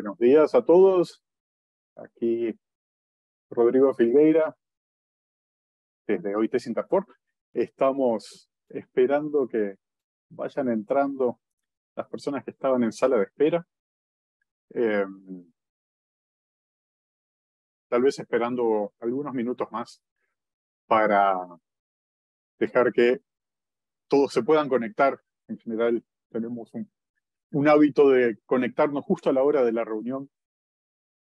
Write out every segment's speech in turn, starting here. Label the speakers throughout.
Speaker 1: Buenos días a todos. Aquí Rodrigo Filgueira,
Speaker 2: desde OIT Singapur. Estamos esperando que vayan entrando las personas que estaban en sala de espera. Em,
Speaker 1: tal vez esperando algunos minutos más
Speaker 2: para dejar que todos se puedan conectar. En general tenemos un un hábito de conectarnos justo a la hora de la reunión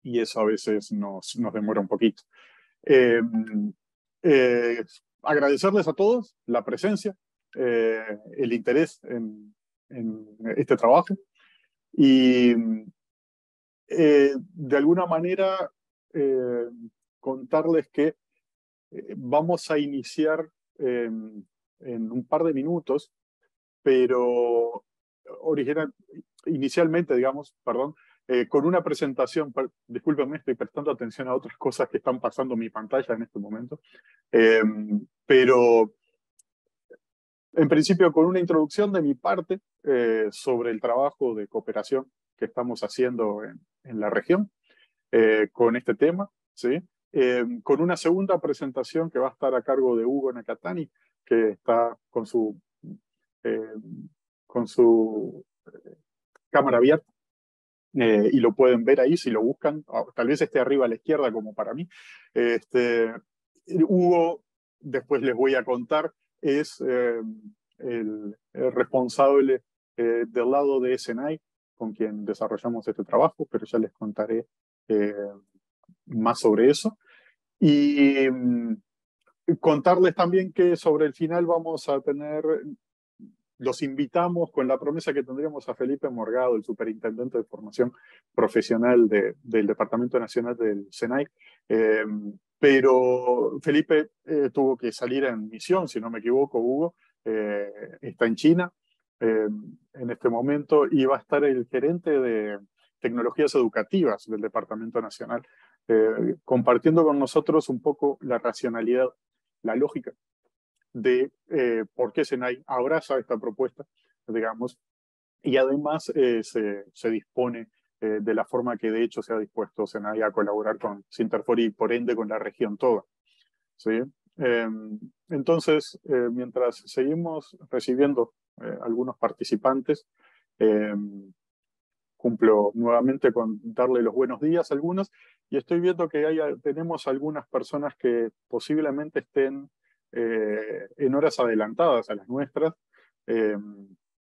Speaker 2: y eso a veces nos, demora un poquito. Em, eh, agradecerles a todos la presencia, eh, el interés en, este trabajo y eh, de alguna manera contarles que vamos a iniciar em, en un par de minutos, pero original, inicialmente, digamos, perdón, eh, con una presentación, discúlpenme, estoy prestando atención a otras cosas que están pasando en mi pantalla en este momento, em, pero en principio con una introducción de mi parte eh, sobre el trabajo de cooperación que estamos haciendo en, la región eh, con este tema, ¿sí? Em, con una segunda presentación que va a estar a cargo de Hugo Nakatani, que está con su em, con su eh, cámara abierta. Eh, y lo pueden ver ahí si lo buscan, tal vez esté arriba a la izquierda como para mí. Este, Hugo, después les voy a contar, es eh, el, responsable del lado de SNI, con quien desarrollamos este trabajo, pero ya les contaré más sobre eso. Y mm, contarles también que sobre el final vamos a tener los invitamos con la promesa que tendríamos a Felipe Morgado, el superintendente de formación profesional del Departamento Nacional del SENAI. Eh, pero Felipe eh, tuvo que salir en misión, si no me equivoco, Hugo, eh, está en China en este momento y va a estar el gerente de tecnologías educativas del Departamento Nacional, compartiendo con nosotros un poco la racionalidad, la lógica de eh, por qué Senai abraza esta propuesta, digamos, y además eh, se, dispone eh, de la forma que de hecho se ha dispuesto Senai a colaborar con sinterfor y por ende con la región toda. ¿sí? Em, entonces, mientras seguimos recibiendo algunos participantes, em, cumplo nuevamente con darle los buenos días a algunos y estoy viendo que hay, tenemos algunas personas que posiblemente estén eh, en horas adelantadas a las nuestras, eh,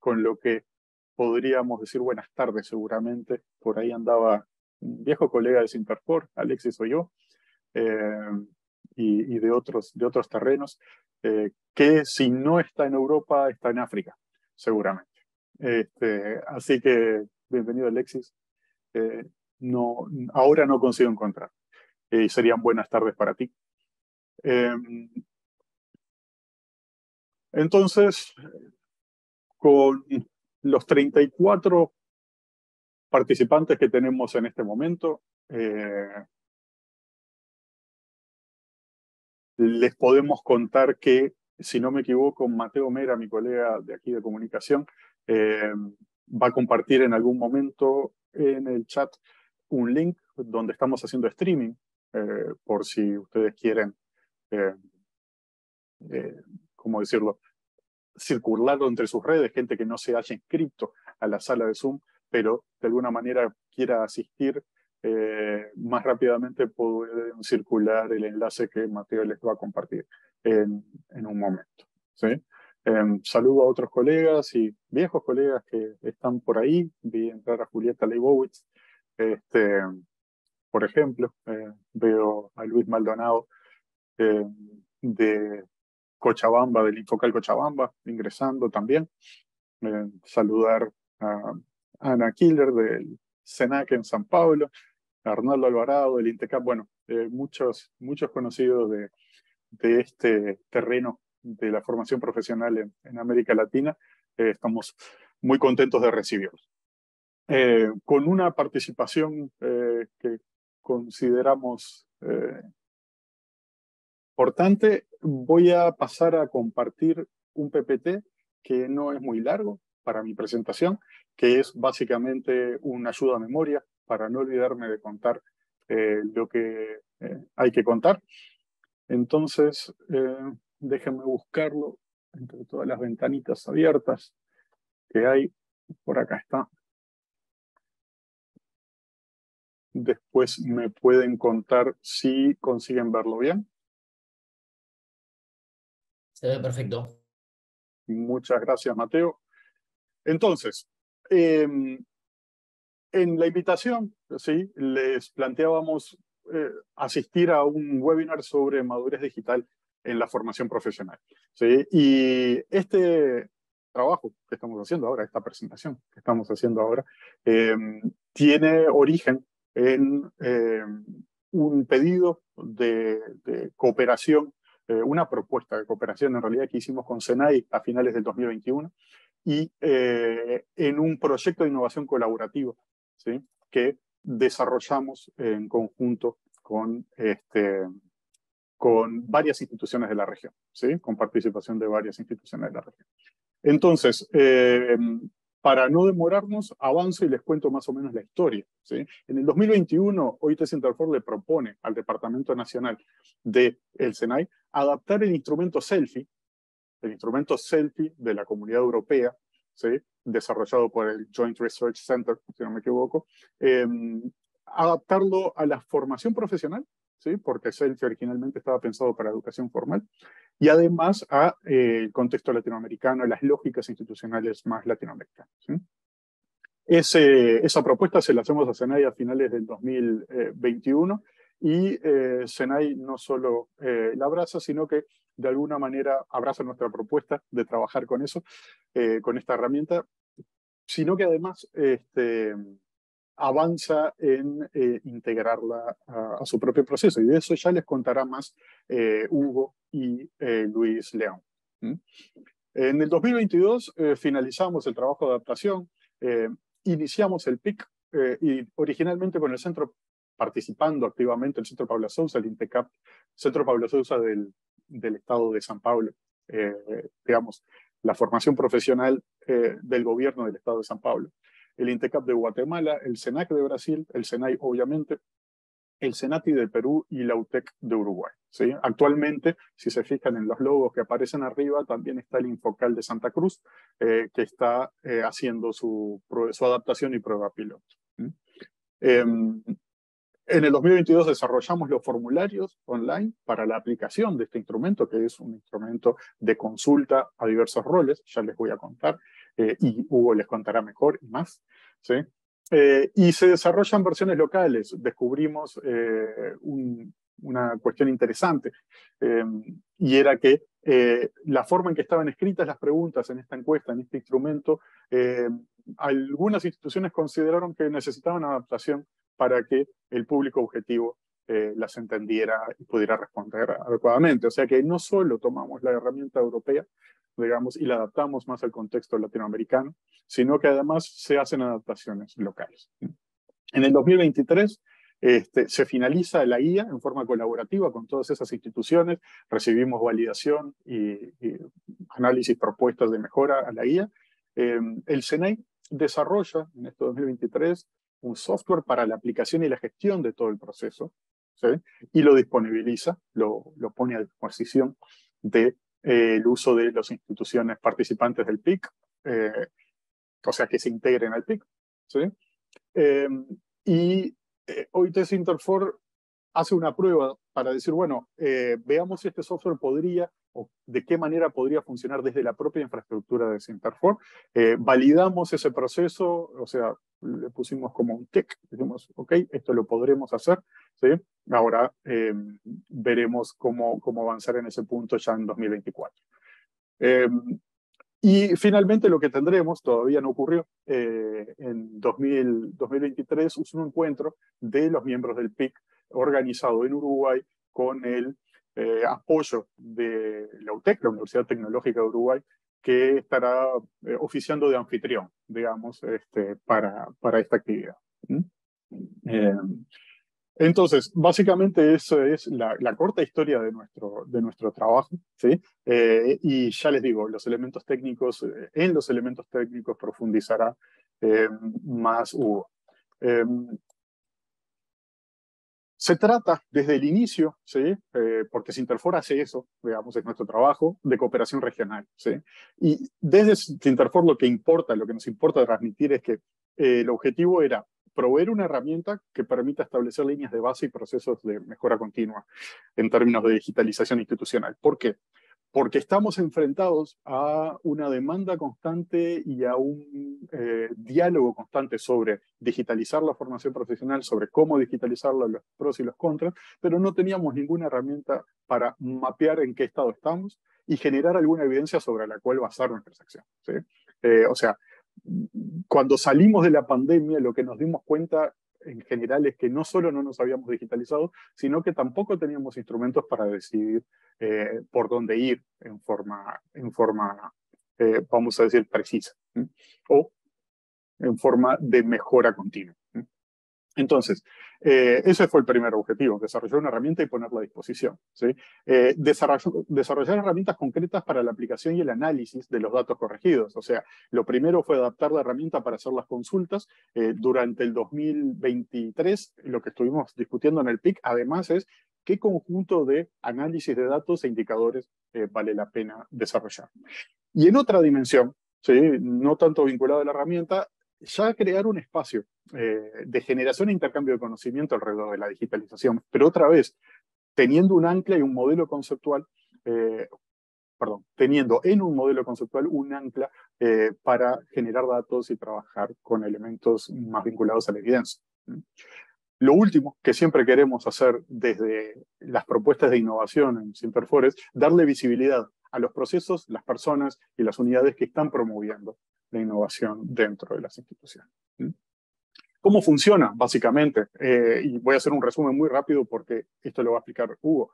Speaker 2: con lo que podríamos decir buenas tardes seguramente. Por ahí andaba un viejo colega de Sinterpor Alexis o yo, eh, y, de, otros, de otros terrenos, que si no está en Europa, está en África, seguramente. Este, así que, bienvenido Alexis. no, ahora no consigo encontrar. serían buenas tardes para ti. Em, entonces, con los 34 participantes que tenemos en este momento,
Speaker 1: eh, les podemos
Speaker 2: contar que, si no me equivoco, Mateo Mera, mi colega de aquí de comunicación, eh, va a compartir en algún momento en el chat un link donde estamos haciendo streaming, eh, por si ustedes quieren, ¿cómo decirlo?, circularlo entre sus redes, gente que no se haya inscrito a la sala de Zoom, pero de alguna manera quiera asistir, eh, más rápidamente pueden circular el enlace que Mateo les va a compartir en, un momento. ¿sí? Em, saludo a otros colegas y viejos colegas que están por ahí. Vi entrar a Julieta Leibowitz, este, por ejemplo. Eh, veo a Luis Maldonado eh, de Cochabamba, del Infocal Cochabamba, ingresando también. Eh, saludar a Ana Killer del SENAC en San Pablo, a Arnaldo Alvarado del INTECAP, bueno, eh, muchos, muchos conocidos de, de, este terreno de la formación profesional en, América Latina. Eh, estamos muy contentos de recibirlos. con una participación que consideramos importante voy a pasar a compartir un PPT que no es muy largo para mi presentación, que es básicamente una ayuda a memoria para no olvidarme de contar eh, lo que eh, hay que contar. Entonces, eh, déjenme buscarlo entre todas las ventanitas abiertas
Speaker 1: que hay. Por acá está. Después me pueden contar si consiguen verlo bien. Se ve perfecto. Muchas gracias, Mateo.
Speaker 2: Entonces, em, en la invitación, sí, les planteábamos eh, asistir a un webinar sobre madurez digital en la formación profesional. ¿sí? Y este trabajo que estamos haciendo ahora, esta presentación que estamos haciendo ahora, em, tiene origen en em, un pedido de cooperación eh, una propuesta de cooperación en realidad que hicimos con SENAI a finales del 2021 y eh, en un proyecto de innovación colaborativa que desarrollamos en conjunto con, este, con varias instituciones de la región, ¿sí? con participación de varias instituciones de la región. Entonces, eh, para no demorarnos, avanzo y les cuento más o menos la historia. En el 2021, OIT for le propone al Departamento Nacional de el SENAI adaptar el instrumento SELFI, el instrumento SELFI de la Comunidad Europea, desarrollado por el Joint Research Center, si no me equivoco, em, adaptarlo a la formación profesional, ¿sí? porque SELFI originalmente estaba pensado para educación formal, y además al eh, contexto latinoamericano, a las lógicas institucionales más latinoamericanas. Ese, esa propuesta se la hacemos a Senai a finales del 2021 y eh, Senai no solo eh, la abraza, sino que de alguna manera abraza nuestra propuesta de trabajar con eso, eh, con esta herramienta, sino que además este, avanza en eh, integrarla a, su propio proceso. Y de eso ya les contará más eh, Hugo y eh, Luis León. En el 2022 finalizamos el trabajo de adaptación, iniciamos el PIC y originalmente con el centro participando activamente, el Centro Pablo Sousa, el INTECAP, Centro Pablo Sousa del, del Estado de San Pablo, digamos, la formación profesional del gobierno del Estado de San Pablo el INTECAP de Guatemala, el SENAC de Brasil, el SENAI obviamente, el SENATI de Perú y la UTEC de Uruguay. ¿sí? Actualmente, si se fijan en los logos que aparecen arriba, también está el Infocal de Santa Cruz, eh, que está eh, haciendo su, adaptación y prueba piloto. Em, en el 2022 desarrollamos los formularios online para la aplicación de este instrumento, que es un instrumento de consulta a diversos roles, ya les voy a contar. Eh, y Hugo les contará mejor y más. Eh, y se desarrollan versiones locales. Descubrimos eh, una cuestión interesante em, y era que la forma en que estaban escritas las preguntas en esta encuesta, en este instrumento, em, algunas instituciones consideraron que necesitaban adaptación para que el público objetivo las entendiera y pudiera responder adecuadamente. O sea que no solo tomamos la herramienta europea, digamos, y la adaptamos más al contexto latinoamericano, sino que además se hacen adaptaciones locales. En el 2023 este, se finaliza la IA en forma colaborativa con todas esas instituciones, recibimos validación y, análisis, propuestas de mejora a la IA. Em, el SENAI desarrolla en este 2023 un software para la aplicación y la gestión de todo el proceso y lo disponibiliza, lo pone a disposición de el uso de las instituciones participantes del PIC, eh, o sea, que se integren al PIC. ¿sí? Eh, y eh, hoy test Interfor hace una prueba para decir, bueno, veamos si este software podría de qué manera podría funcionar desde la propia infraestructura de Sinterfor. Eh, validamos ese proceso, o sea, le pusimos como un tick, dijimos, ok, esto lo podremos hacer, ¿sí? Ahora em, veremos cómo, cómo avanzar en ese punto ya en 2024. Em, y finalmente lo que tendremos, todavía no ocurrió, eh, en 2023 es un encuentro de los miembros del PIC organizado en Uruguay con el eh, apoyo de la UTEC, la Universidad Tecnológica de Uruguay, que estará eh, oficiando de anfitrión, digamos, este, para, para esta actividad. Eh, entonces, básicamente eso es la, corta historia de nuestro, de nuestro trabajo, ¿sí? y ya les digo, los elementos técnicos, en los elementos técnicos profundizará más Hugo. Se trata desde el inicio, ¿sí? Eh, porque Sinterfor hace eso, digamos, es nuestro trabajo, de cooperación regional. Y desde Sinterfor lo que importa, lo que nos importa transmitir es que eh, el objetivo era proveer una herramienta que permita establecer líneas de base y procesos de mejora continua en términos de digitalización institucional. ¿Por qué? porque estamos enfrentados a una demanda constante y a un eh, diálogo constante sobre digitalizar la formación profesional, sobre cómo digitalizarla, los pros y los contras, pero no teníamos ninguna herramienta para mapear en qué estado estamos y generar alguna evidencia sobre la cual basar nuestra acción. Eh, o sea, cuando salimos de la pandemia, lo que nos dimos cuenta en general es que no solo no nos habíamos digitalizado, sino que tampoco teníamos instrumentos para decidir eh, por dónde ir en forma, en forma eh, vamos a decir, precisa o en forma de mejora continua. Entonces, eh, ese fue el primer objetivo, desarrollar una herramienta y ponerla a disposición. ¿sí? Eh, desarrollar herramientas concretas para la aplicación y el análisis de los datos corregidos. O sea, lo primero fue adaptar la herramienta para hacer las consultas. Eh, durante el 2023, lo que estuvimos discutiendo en el PIC, además, es qué conjunto de análisis de datos e indicadores vale la pena desarrollar. Y en otra dimensión, ¿sí? no tanto vinculado a la herramienta, ya crear un espacio eh, de generación e intercambio de conocimiento alrededor de la digitalización, pero otra vez, teniendo un ancla y un modelo conceptual, eh, perdón, teniendo en un modelo conceptual un ancla eh, para generar datos y trabajar con elementos más vinculados a la evidencia. Lo último que siempre queremos hacer desde las propuestas de innovación en Sinterfor darle visibilidad a los procesos, las personas y las unidades que están promoviendo la innovación dentro de las instituciones. ¿Cómo funciona, básicamente? Eh, y voy a hacer un resumen muy rápido porque esto lo va a explicar Hugo.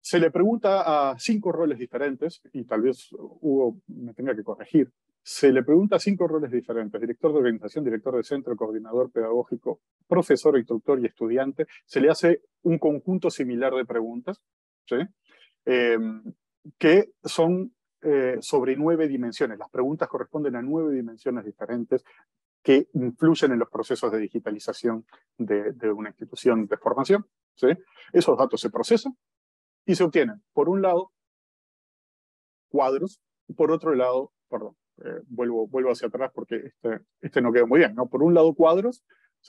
Speaker 2: Se le pregunta a cinco roles diferentes, y tal vez Hugo me tenga que corregir, se le pregunta a cinco roles diferentes, director de organización, director de centro, coordinador pedagógico, profesor, instructor y estudiante, se le hace un conjunto similar de preguntas, ¿sí? Eh, que son eh, sobre nueve dimensiones. Las preguntas corresponden a nueve dimensiones diferentes que influyen en los procesos de digitalización de, una institución de formación. ¿sí? Esos datos se procesan y se obtienen, por un lado, cuadros, por otro lado, perdón, eh, vuelvo, vuelvo hacia atrás porque este, este no quedó muy bien, ¿no? Por un lado, cuadros,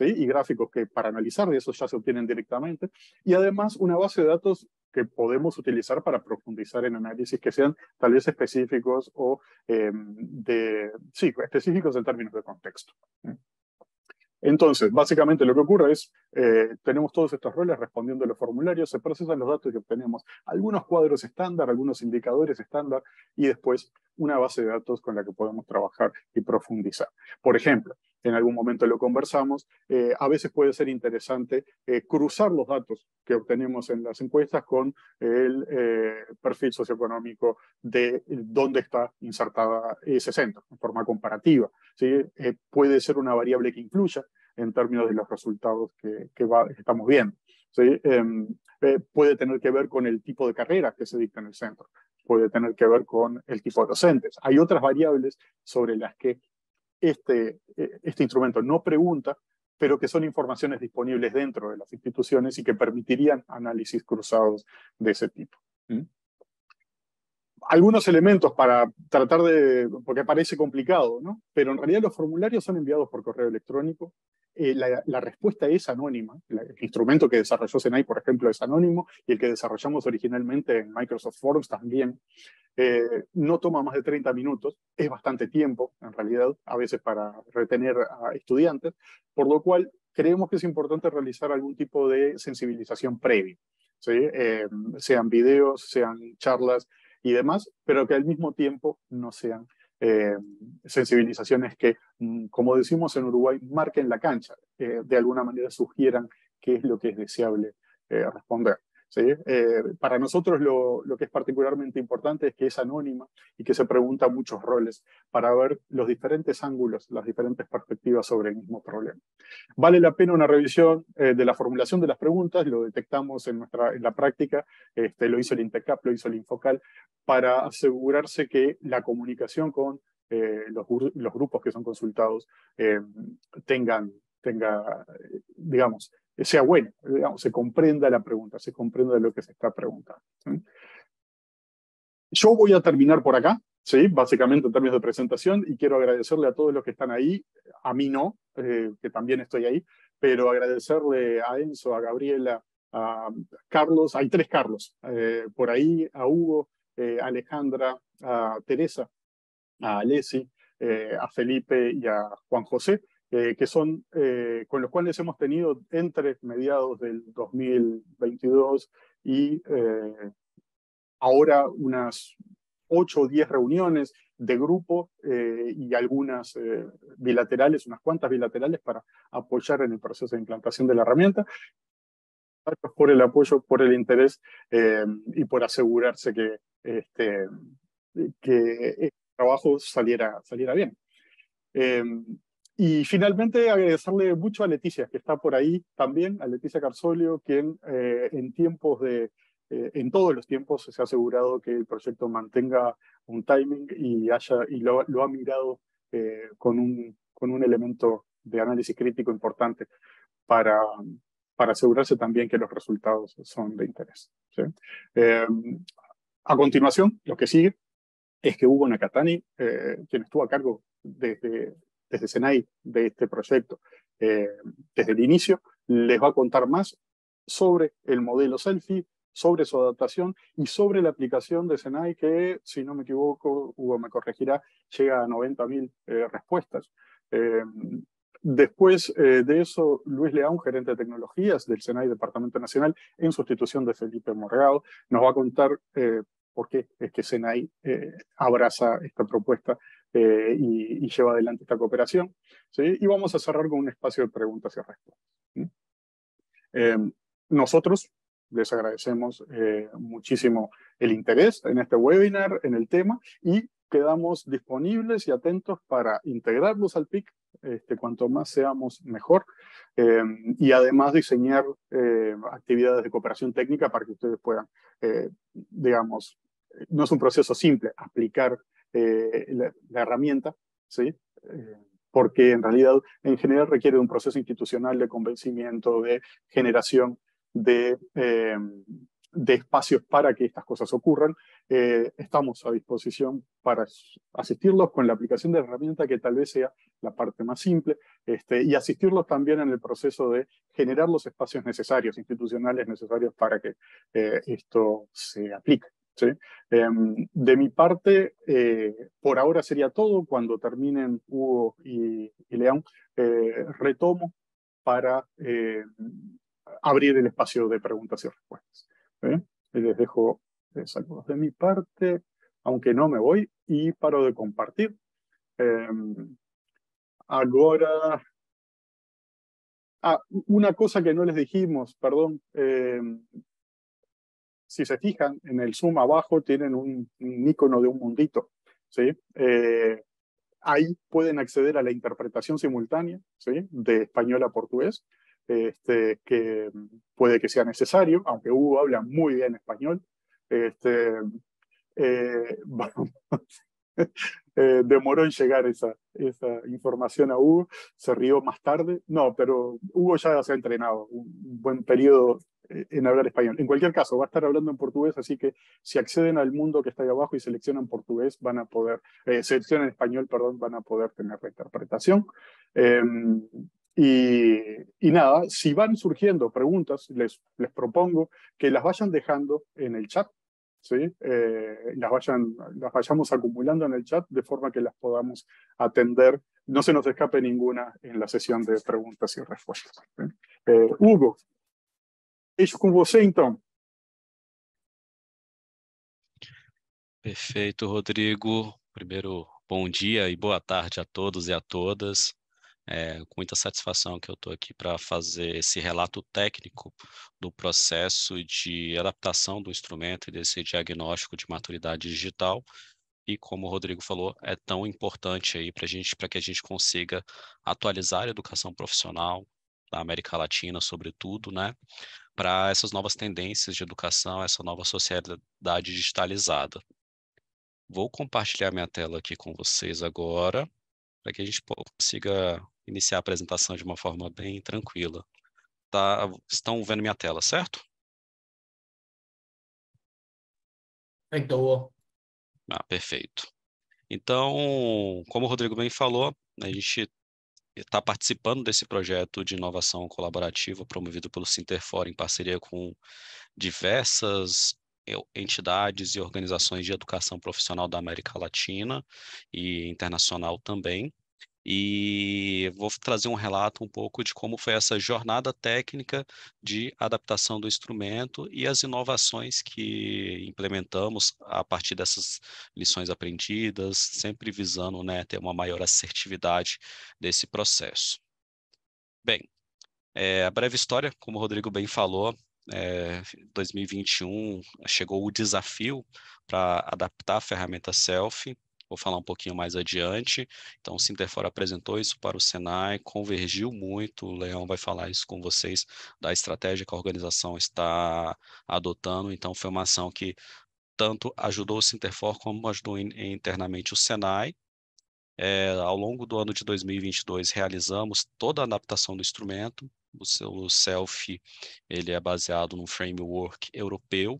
Speaker 2: y gráficos que para analizar de esos ya se obtienen directamente, y además una base de datos que podemos utilizar para profundizar en análisis que sean tal vez específicos o eh, de, sí, específicos en términos de contexto. Entonces, básicamente lo que ocurre es, eh, tenemos todos estos roles respondiendo a los formularios, se procesan los datos que obtenemos, algunos cuadros estándar, algunos indicadores estándar, y después una base de datos con la que podemos trabajar y profundizar. Por ejemplo, en algún momento lo conversamos, eh, a veces puede ser interesante eh, cruzar los datos que obtenemos en las encuestas con el eh, perfil socioeconómico de dónde está insertada ese centro, en forma comparativa. ¿sí? puede ser una variable que influya en términos de los resultados que, estamos viendo. Em, puede tener que ver con el tipo de carrera que se dicta en el centro puede tener que ver con el tipo de docentes. Hay otras variables sobre las que este, eh, este instrumento no pregunta, pero que son informaciones disponibles dentro de las instituciones y que permitirían análisis cruzados de ese tipo. Algunos elementos para tratar de, porque parece complicado, ¿no? pero en realidad los formularios son enviados por correo electrónico, eh, la, respuesta es anónima. El instrumento que desarrolló Senai, por ejemplo, es anónimo y el que desarrollamos originalmente en Microsoft Forms también. Eh, no toma más de 30 minutos, es bastante tiempo en realidad, a veces para retener a estudiantes, por lo cual creemos que es importante realizar algún tipo de sensibilización previa, eh, sean videos, sean charlas y demás, pero que al mismo tiempo no sean eh, sensibilizaciones que, mm, como decimos en Uruguay, marquen la cancha, eh, de alguna manera sugieran qué es lo que es deseable eh, responder. Eh, para nosotros lo, que es particularmente importante es que es anónima y que se pregunta muchos roles para ver los diferentes ángulos, las diferentes perspectivas sobre el mismo problema. Vale la pena una revisión eh, de la formulación de las preguntas, lo detectamos en, nuestra, en la práctica, este, lo hizo el INTECAP, lo hizo el Infocal, para asegurarse que la comunicación con eh, los, grupos que son consultados tengan, tenga, digamos, sea bueno, digamos, se comprenda la pregunta, se comprenda lo que se está preguntando. Yo voy a terminar por acá, ¿sí? básicamente en términos de presentación, y quiero agradecerle a todos los que están ahí, a mí no, eh, que también estoy ahí, pero agradecerle a Enzo, a Gabriela, a Carlos, hay tres Carlos eh, por ahí, a Hugo, eh, a Alejandra, a Teresa, a Alessi, a Felipe y a Juan José. Eh, que son, eh, con los cuales hemos tenido entre mediados del 2022 y eh, ahora unas 8 o 10 reuniones de grupo y algunas bilaterales, unas cuantas bilaterales para apoyar en el proceso de implantación de la herramienta por el apoyo, por el interés y por asegurarse que, este, que el trabajo saliera, saliera bien. Y finalmente agradecerle mucho a Leticia, que está por ahí también, a Leticia Carzolio, quien eh, en tiempos de, eh, en todos los tiempos se ha asegurado que el proyecto mantenga un timing y, haya, y lo, ha mirado eh, con, un, con un elemento de análisis crítico importante para, para asegurarse también que los resultados son de interés. Em, a continuación, lo que sigue es que Hugo Nakatani, quien estuvo a cargo desde desde SENAI de este proyecto eh, desde el inicio, les va a contar más sobre el modelo selfie, sobre su adaptación y sobre la aplicación de SENAI que, si no me equivoco, Hugo me corregirá, llega a 90.000 eh, respuestas. Eh, después de eso, Luis León, gerente de tecnologías del SENAI Departamento Nacional, en sustitución de Felipe Morgado, nos va a contar por qué es que SENAI abraza esta propuesta eh, y, lleva adelante esta cooperación. Y vamos a cerrar con un espacio de preguntas y respuestas. Em, nosotros les agradecemos eh, muchísimo el interés en este webinar, en el tema, y quedamos disponibles y atentos para integrarlos al PIC, este, cuanto más seamos mejor, em, y además diseñar eh, actividades de cooperación técnica para que ustedes puedan, digamos, no es un proceso simple, aplicar eh, la, herramienta, ¿sí? Eh, porque en realidad, en general, requiere un proceso institucional de convencimiento, de generación de, em, de espacios para que estas cosas ocurran. Eh, estamos a disposición para asistirlos con la aplicación de la herramienta, que tal vez sea la parte más simple, este, y asistirlos también en el proceso de generar los espacios necesarios, institucionales necesarios para que esto se aplique. Em, de mi parte, eh, por ahora sería todo. Cuando terminen Hugo y, León, eh, retomo para eh, abrir el espacio de preguntas y respuestas. Les dejo saludos de mi parte, aunque no me voy, y paro de compartir. Em, ahora, ah, una cosa que no les dijimos, perdón em, si se fijan en el zoom abajo, tienen un, icono de un mundito. ¿sí? Eh, ahí pueden acceder a la interpretación simultánea ¿sí? de español a portugués, este, que puede que sea necesario, aunque Hugo habla muy bien español. Este, eh, Eh, demoró en llegar esa, esa, información a Hugo, se rió más tarde. No, pero Hugo ya se ha entrenado un buen periodo eh, en hablar español. En cualquier caso, va a estar hablando en portugués, así que si acceden al mundo que está ahí abajo y seleccionan portugués, van a poder, eh, seleccionan español, perdón, van a poder tener la interpretación. Em, y, y, nada, si van surgiendo preguntas, les, les propongo que las vayan dejando en el chat ¿sí? Eh, las, vayan, las vayamos acumulando en el chat de forma que las podamos atender. No se nos escape ninguna en la sesión de preguntas y respuestas. Eh, Hugo,
Speaker 1: isso con você entonces
Speaker 3: Perfeito, Rodrigo. primero, bom día y e boa tarde a todos y e a todas. É, com muita satisfação que eu estou aqui para fazer esse relato técnico do processo de adaptação do instrumento e desse diagnóstico de maturidade digital. E como o Rodrigo falou, é tão importante aí para gente, para que a gente consiga atualizar a educação profissional da América Latina, sobretudo, né, para essas novas tendências de educação, essa nova sociedade digitalizada. Vou compartilhar minha tela aqui com vocês agora, para que a gente consiga iniciar a apresentação de uma forma bem tranquila. Tá, estão vendo minha tela, certo? Então. Ah, perfeito. Então, como o Rodrigo bem falou, a gente está participando desse projeto de inovação colaborativa promovido pelo Sinterfor em parceria com diversas é, entidades e organizações de educação profissional da América Latina e internacional também e vou trazer um relato um pouco de como foi essa jornada técnica de adaptação do instrumento e as inovações que implementamos a partir dessas lições aprendidas, sempre visando né, ter uma maior assertividade desse processo. Bem, é, a breve história, como o Rodrigo bem falou, é, eh, 2021 chegou o desafio para adaptar a ferramenta Selfie vou falar um pouquinho mais adiante. Então, o Sinterfor apresentou isso para o Senai, convergiu muito, o Leão vai falar isso com vocês, da estratégia que a organização está adotando. Então, foi uma ação que tanto ajudou o Sinterfor como ajudou internamente o Senai, é, ao longo do ano de 2022, realizamos toda a adaptação do instrumento. O, seu, SELF ele é baseado no framework europeu,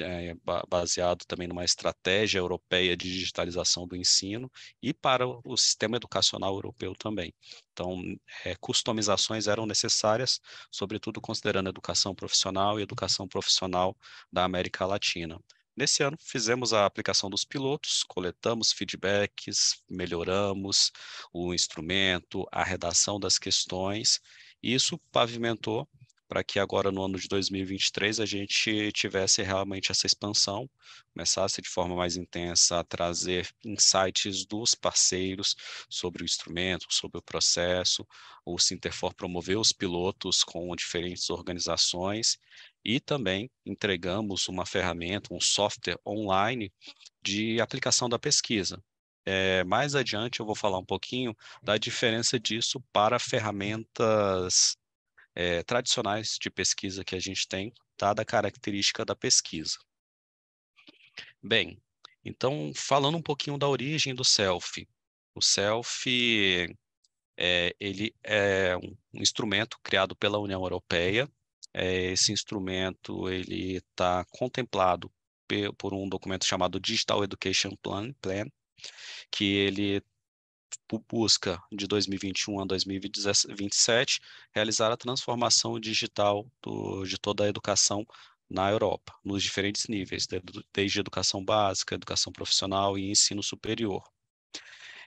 Speaker 3: é, baseado também numa estratégia europeia de digitalização do ensino e para o sistema educacional europeu também. Então, é, customizações eram necessárias, sobretudo considerando a educação profissional e educação profissional da América Latina. Nesse ano, fizemos a aplicação dos pilotos, coletamos feedbacks, melhoramos o instrumento, a redação das questões, e isso pavimentou para que agora no ano de 2023 a gente tivesse realmente essa expansão, começasse de forma mais intensa a trazer insights dos parceiros sobre o instrumento, sobre o processo. O Sinterfor promoveu os pilotos com diferentes organizações e também entregamos uma ferramenta, um software online de aplicação da pesquisa. É, mais adiante eu vou falar um pouquinho da diferença disso para ferramentas é, tradicionais de pesquisa que a gente tem, tá? da característica da pesquisa. Bem, então, falando um pouquinho da origem do self. O self é, ele é um instrumento criado pela União Europeia. É, esse instrumento ele está contemplado por um documento chamado Digital Education Plan, Plan que ele busca de 2021 a 2027 realizar a transformação digital do, de toda a educação na Europa, nos diferentes níveis, desde educação básica, educação profissional e ensino superior.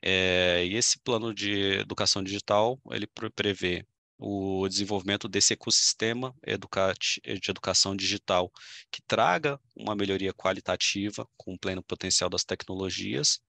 Speaker 3: É, e esse plano de educação digital ele prevê o desenvolvimento desse ecossistema de educação digital que traga uma melhoria qualitativa com pleno potencial das tecnologias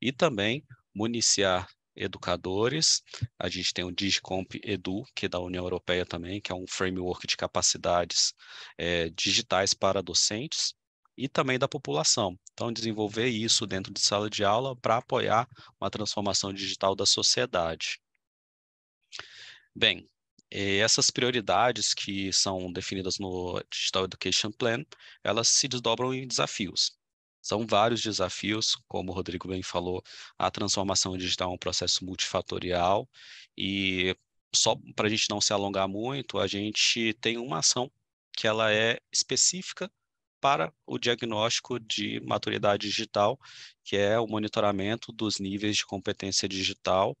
Speaker 3: e também municiar educadores. A gente tem o Digicomp Edu, que é da União Europeia também, que é um framework de capacidades é, digitais para docentes e também da população. Então, desenvolver isso dentro de sala de aula para apoiar uma transformação digital da sociedade. Bem, é, essas prioridades que são definidas no Digital Education Plan, elas se desdobram em desafios. São vários desafios, como o Rodrigo bem falou, a transformação digital é um processo multifatorial e só para a gente não se alongar muito, a gente tem uma ação que ela é específica para o diagnóstico de maturidade digital, que é o monitoramento dos níveis de competência digital.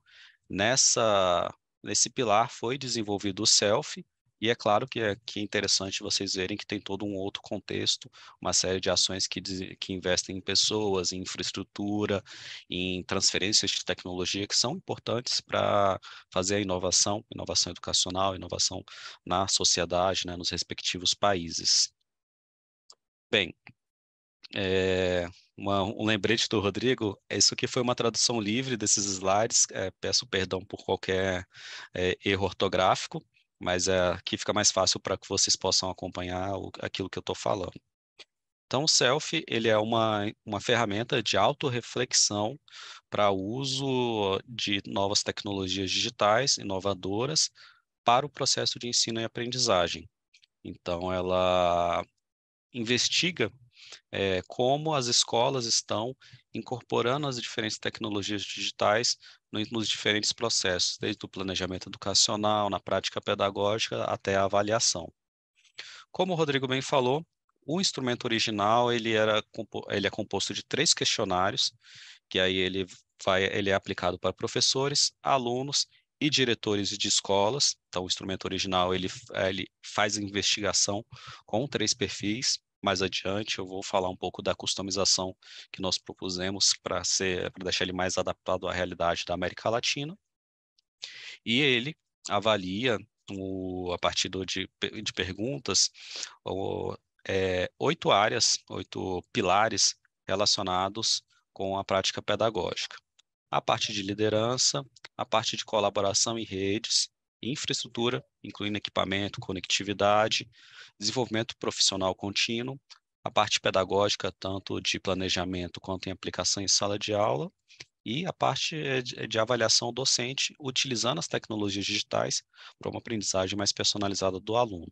Speaker 3: Nessa, nesse pilar foi desenvolvido o SELF, e é claro que é, que é interessante vocês verem que tem todo um outro contexto, uma série de ações que, que investem em pessoas, em infraestrutura, em transferências de tecnologia que são importantes para fazer a inovação, inovação educacional, inovação na sociedade, né, nos respectivos países. Bem, é, uma, um lembrete do Rodrigo, é isso aqui foi uma tradução livre desses slides, é, peço perdão por qualquer é, erro ortográfico, mas é, aqui fica mais fácil para que vocês possam acompanhar o, aquilo que eu estou falando. Então, o self ele é uma, uma ferramenta de autorreflexão para uso de novas tecnologias digitais inovadoras para o processo de ensino e aprendizagem. Então, ela investiga é, como as escolas estão incorporando as diferentes tecnologias digitais nos diferentes processos, desde o planejamento educacional, na prática pedagógica, até a avaliação. Como o Rodrigo bem falou, o instrumento original ele era ele é composto de três questionários que aí ele vai ele é aplicado para professores, alunos e diretores de escolas. Então o instrumento original ele ele faz investigação com três perfis mais adiante eu vou falar um pouco da customização que nós propusemos para ser para deixar ele mais adaptado à realidade da América Latina. E ele avalia o, a partir do, de, de perguntas o, é, oito áreas, oito pilares relacionados com a prática pedagógica. A parte de liderança, a parte de colaboração e redes, infraestrutura, incluindo equipamento, conectividade, desenvolvimento profissional contínuo, a parte pedagógica, tanto de planejamento quanto em aplicação em sala de aula, e a parte eh, eh, de avaliação docente, utilizando as tecnologias digitais para uma aprendizagem mais personalizada do aluno.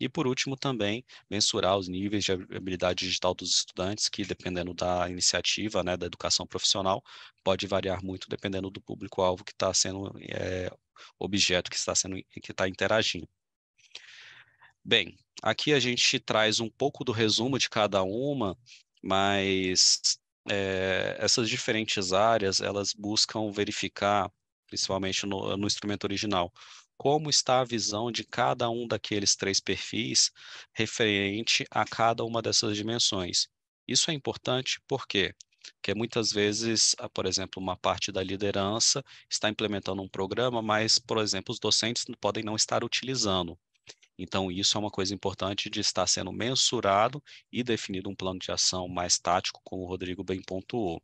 Speaker 3: E, por último, também mensurar os níveis de habilidade digital dos estudantes, que, dependendo da iniciativa né, da educação profissional, pode variar muito dependendo do público-alvo que está sendo é, objeto que está sendo que está interagindo. Bem, aqui a gente traz um pouco do resumo de cada uma, mas é, essas diferentes áreas elas buscam verificar, principalmente no, no instrumento original, como está a visão de cada um daqueles três perfis referente a cada uma dessas dimensões. Isso é importante porque que muitas vezes, ah, por exemplo, uma parte da liderança está implementando um programa, mas, por exemplo, os docentes podem não estar utilizando. Então, isso é uma coisa importante de estar sendo mensurado e definido um plano de ação mais tático, como o Rodrigo bem pontuou.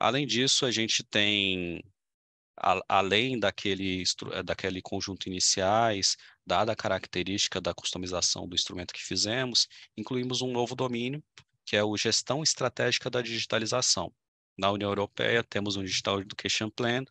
Speaker 3: Além disso, a gente tem, a, além daquele, eh, daquele conjunto iniciais, dada a característica da customização do instrumento que fizemos, incluímos um novo domínio, que é o Gestão Estratégica da Digitalização. Na União Europeia, temos um Digital Education Plan,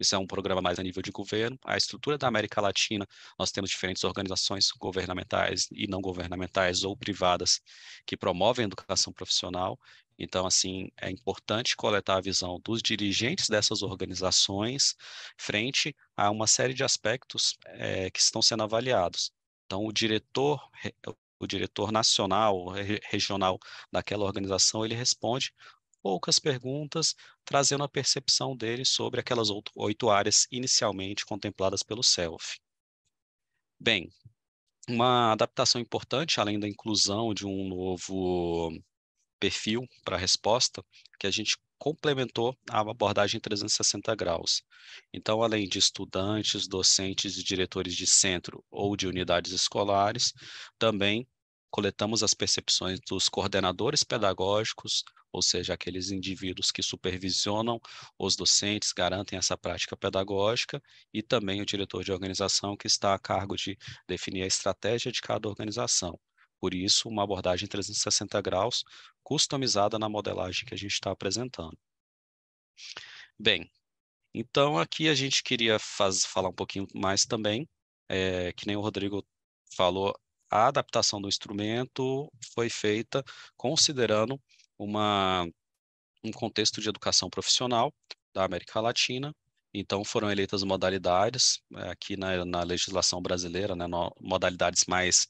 Speaker 3: isso é um programa mais a nível de governo. A estrutura da América Latina, nós temos diferentes organizações governamentais e não governamentais ou privadas que promovem a educação profissional. Então, assim, é importante coletar a visão dos dirigentes dessas organizações frente a uma série de aspectos é, que estão sendo avaliados. Então, o diretor, o diretor nacional, regional daquela organização, ele responde poucas perguntas, trazendo a percepção dele sobre aquelas oito áreas inicialmente contempladas pelo SELF. Bem, uma adaptação importante, além da inclusão de um novo perfil para a resposta, que a gente complementou a abordagem 360 graus. Então, além de estudantes, docentes e diretores de centro ou de unidades escolares, também coletamos as percepções dos coordenadores pedagógicos, ou seja, aqueles indivíduos que supervisionam os docentes, garantem essa prática pedagógica, e também o diretor de organização, que está a cargo de definir a estratégia de cada organização. Por isso, uma abordagem 360 graus, customizada na modelagem que a gente está apresentando. Bem, então aqui a gente queria faz, falar um pouquinho mais também, é, que nem o Rodrigo falou, a adaptação do instrumento foi feita considerando uma, um contexto de educação profissional da América Latina. Então, foram eleitas modalidades, é, aqui na, na legislação brasileira, né, no, modalidades mais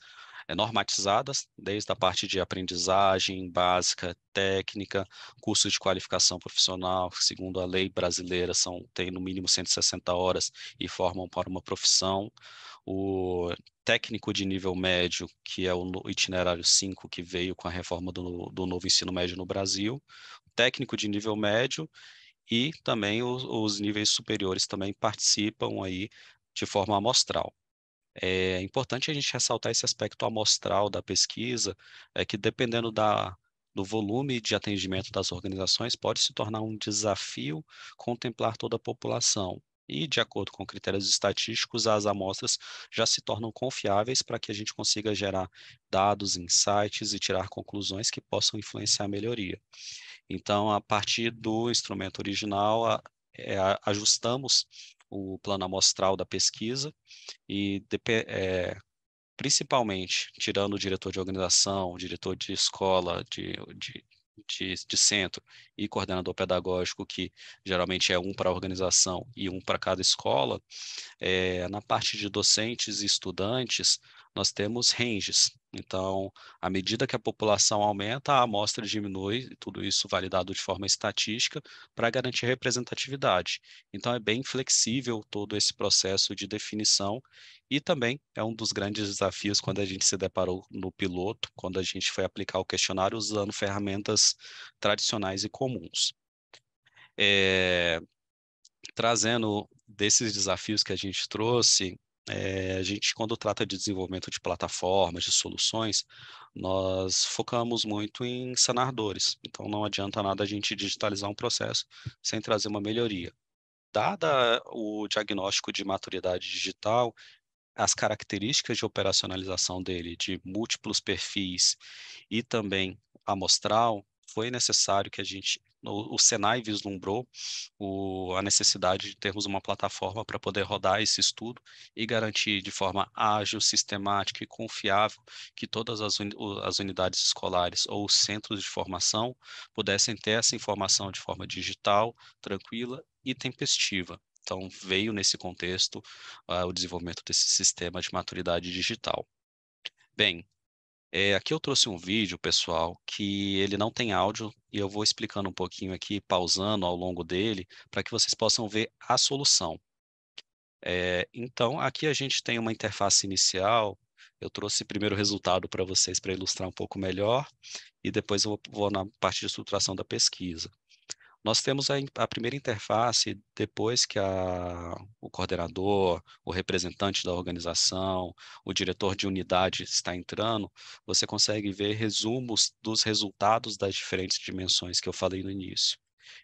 Speaker 3: é, normatizadas, desde a parte de aprendizagem básica, técnica, cursos de qualificação profissional, que, segundo a lei brasileira, são, tem no mínimo 160 horas e formam para uma profissão, o técnico de nível médio, que é o itinerário 5, que veio com a reforma do, do novo ensino médio no Brasil, técnico de nível médio e também os, os níveis superiores também participam aí de forma amostral. É importante a gente ressaltar esse aspecto amostral da pesquisa, é que dependendo da, do volume de atendimento das organizações, pode se tornar um desafio contemplar toda a população. E, de acordo com critérios estatísticos, as amostras já se tornam confiáveis para que a gente consiga gerar dados, insights e tirar conclusões que possam influenciar a melhoria. Então, a partir do instrumento original, a, é, ajustamos o plano amostral da pesquisa e, é, principalmente, tirando o diretor de organização, o diretor de escola, de, de de, de, centro e coordenador pedagógico, que geralmente é um para a organização e um para cada escola, é, na parte de docentes e estudantes, nós temos ranges. Então, à medida que a população aumenta, a amostra diminui, tudo isso validado de forma estatística para garantir representatividade. Então, é bem flexível todo esse processo de definição e também é um dos grandes desafios quando a gente se deparou no piloto, quando a gente foi aplicar o questionário usando ferramentas tradicionais e comuns. É, trazendo desses desafios que a gente trouxe, é, a gente, quando trata de desenvolvimento de plataformas, de soluções, nós focamos muito em sanar dores. Então, não adianta nada a gente digitalizar um processo sem trazer uma melhoria. Dada o diagnóstico de maturidade digital, as características de operacionalização dele, de múltiplos perfis e também amostral, foi necessário que a gente o, Senai vislumbrou o, a necessidade de termos uma plataforma para poder rodar esse estudo e garantir de forma ágil, sistemática e confiável que todas as, as unidades escolares ou centros de formação pudessem ter essa informação de forma digital, tranquila e tempestiva. Então, veio nesse contexto uh, o desenvolvimento desse sistema de maturidade digital. Bem, é, aqui eu trouxe um vídeo, pessoal, que ele não tem áudio e eu vou explicando um pouquinho aqui, pausando ao longo dele, para que vocês possam ver a solução. É, então, aqui a gente tem uma interface inicial. Eu trouxe primeiro o resultado para vocês para ilustrar um pouco melhor e depois eu vou, vou na parte de estruturação da pesquisa. Nós temos a, a primeira interface depois que a, o coordenador, o representante da organização, o diretor de unidade está entrando, você consegue ver resumos dos resultados das diferentes dimensões que eu falei no início.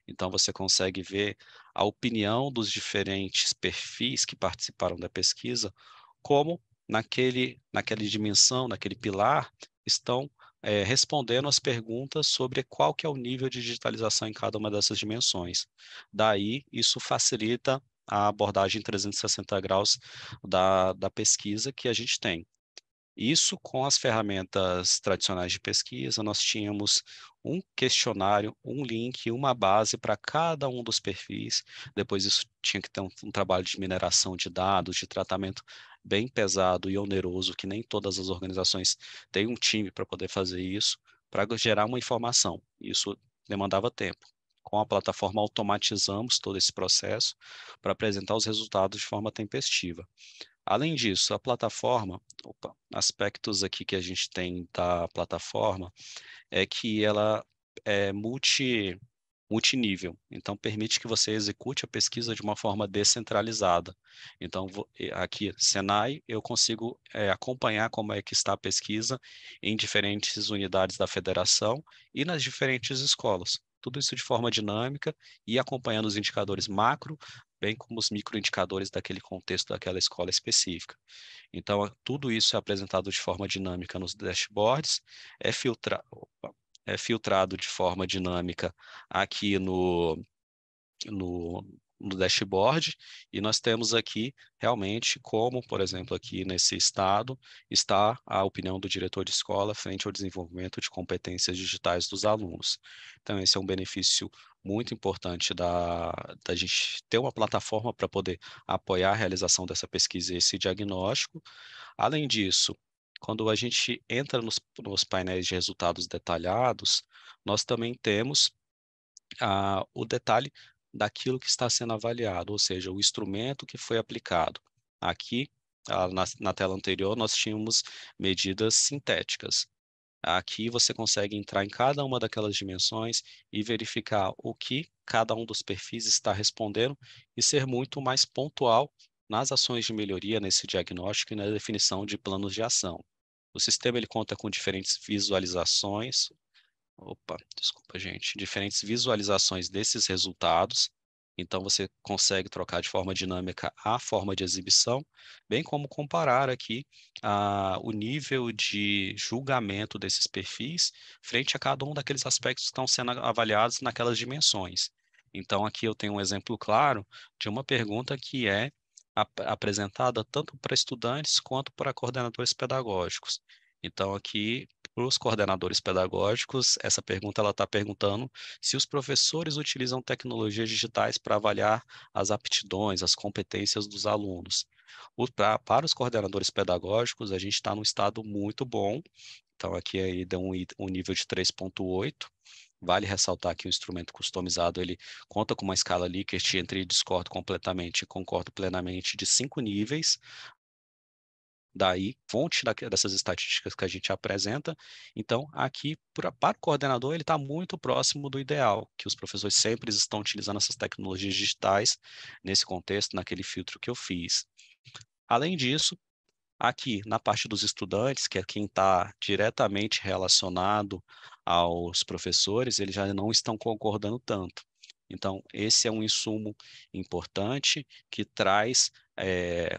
Speaker 3: Então, você consegue ver a opinião dos diferentes perfis que participaram da pesquisa, como naquele, naquela dimensão, naquele pilar, estão é, respondendo as perguntas sobre qual que é o nível de digitalização em cada uma dessas dimensões. Daí, isso facilita a abordagem 360 graus da, da pesquisa que a gente tem. Isso com as ferramentas tradicionais de pesquisa, nós tínhamos um questionário, um link, uma base para cada um dos perfis. Depois isso tinha que ter um, um, trabalho de mineração de dados, de tratamento bem pesado e oneroso, que nem todas as organizações têm um time para poder fazer isso, para gerar uma informação. Isso demandava tempo. Com a plataforma, automatizamos todo esse processo para apresentar os resultados de forma tempestiva. Além disso, a plataforma, opa, aspectos aqui que a gente tem da plataforma é que ela é multi, multinível, então permite que você execute a pesquisa de uma forma descentralizada. Então, aqui, Senai, eu consigo é, acompanhar como é que está a pesquisa em diferentes unidades da federação e nas diferentes escolas tudo isso de forma dinâmica e acompanhando os indicadores macro bem como os microindicadores daquele contexto daquela escola específica. Então, tudo isso é apresentado de forma dinâmica nos dashboards, é, filtra... Opa, é filtrado de forma dinâmica aqui no, no, no dashboard, e nós temos aqui realmente como, por exemplo, aqui nesse estado, está a opinião do diretor de escola frente ao desenvolvimento de competências digitais dos alunos. Então, esse é um benefício muito importante da, da gente ter uma plataforma para poder apoiar a realização dessa pesquisa e esse diagnóstico. Além disso, quando a gente entra nos, nos painéis de resultados detalhados, nós também temos ah, o detalhe daquilo que está sendo avaliado, ou seja, o instrumento que foi aplicado. Aqui, na, na tela anterior, nós tínhamos medidas sintéticas. Aqui você consegue entrar em cada uma daquelas dimensões e verificar o que cada um dos perfis está respondendo e ser muito mais pontual nas ações de melhoria, nesse diagnóstico e na definição de planos de ação. O sistema ele conta com diferentes visualizações, opa, desculpa, gente, diferentes visualizações desses resultados. Então, você consegue trocar de forma dinâmica a forma de exibição, bem como comparar aqui o nível de julgamento desses perfis frente a cada um daqueles aspectos que estão sendo avaliados naquelas dimensões. Então, aqui eu tenho um exemplo claro de uma pergunta que é ap apresentada tanto para estudantes quanto para coordenadores pedagógicos. Então, aqui para os coordenadores pedagógicos, essa pergunta ela está perguntando se os professores utilizam tecnologias digitais para avaliar as aptidões, as competências dos alunos. O, pra, para os coordenadores pedagógicos, a gente está num estado muito bom, então aqui é aí deu um, um nível de 3.8, Vale ressaltar que o instrumento customizado ele conta com uma escala Likert entre discordo completamente e concordo plenamente de cinco níveis daí fonte da, dessas estatísticas que a gente apresenta. Então, aqui, pra, para o coordenador, ele está muito próximo do ideal, que os professores sempre estão utilizando essas tecnologias digitais nesse contexto, naquele filtro que eu fiz. Além disso, aqui na parte dos estudantes, que é quem está diretamente relacionado aos professores, eles já não estão concordando tanto. Então, esse é um insumo importante que traz é,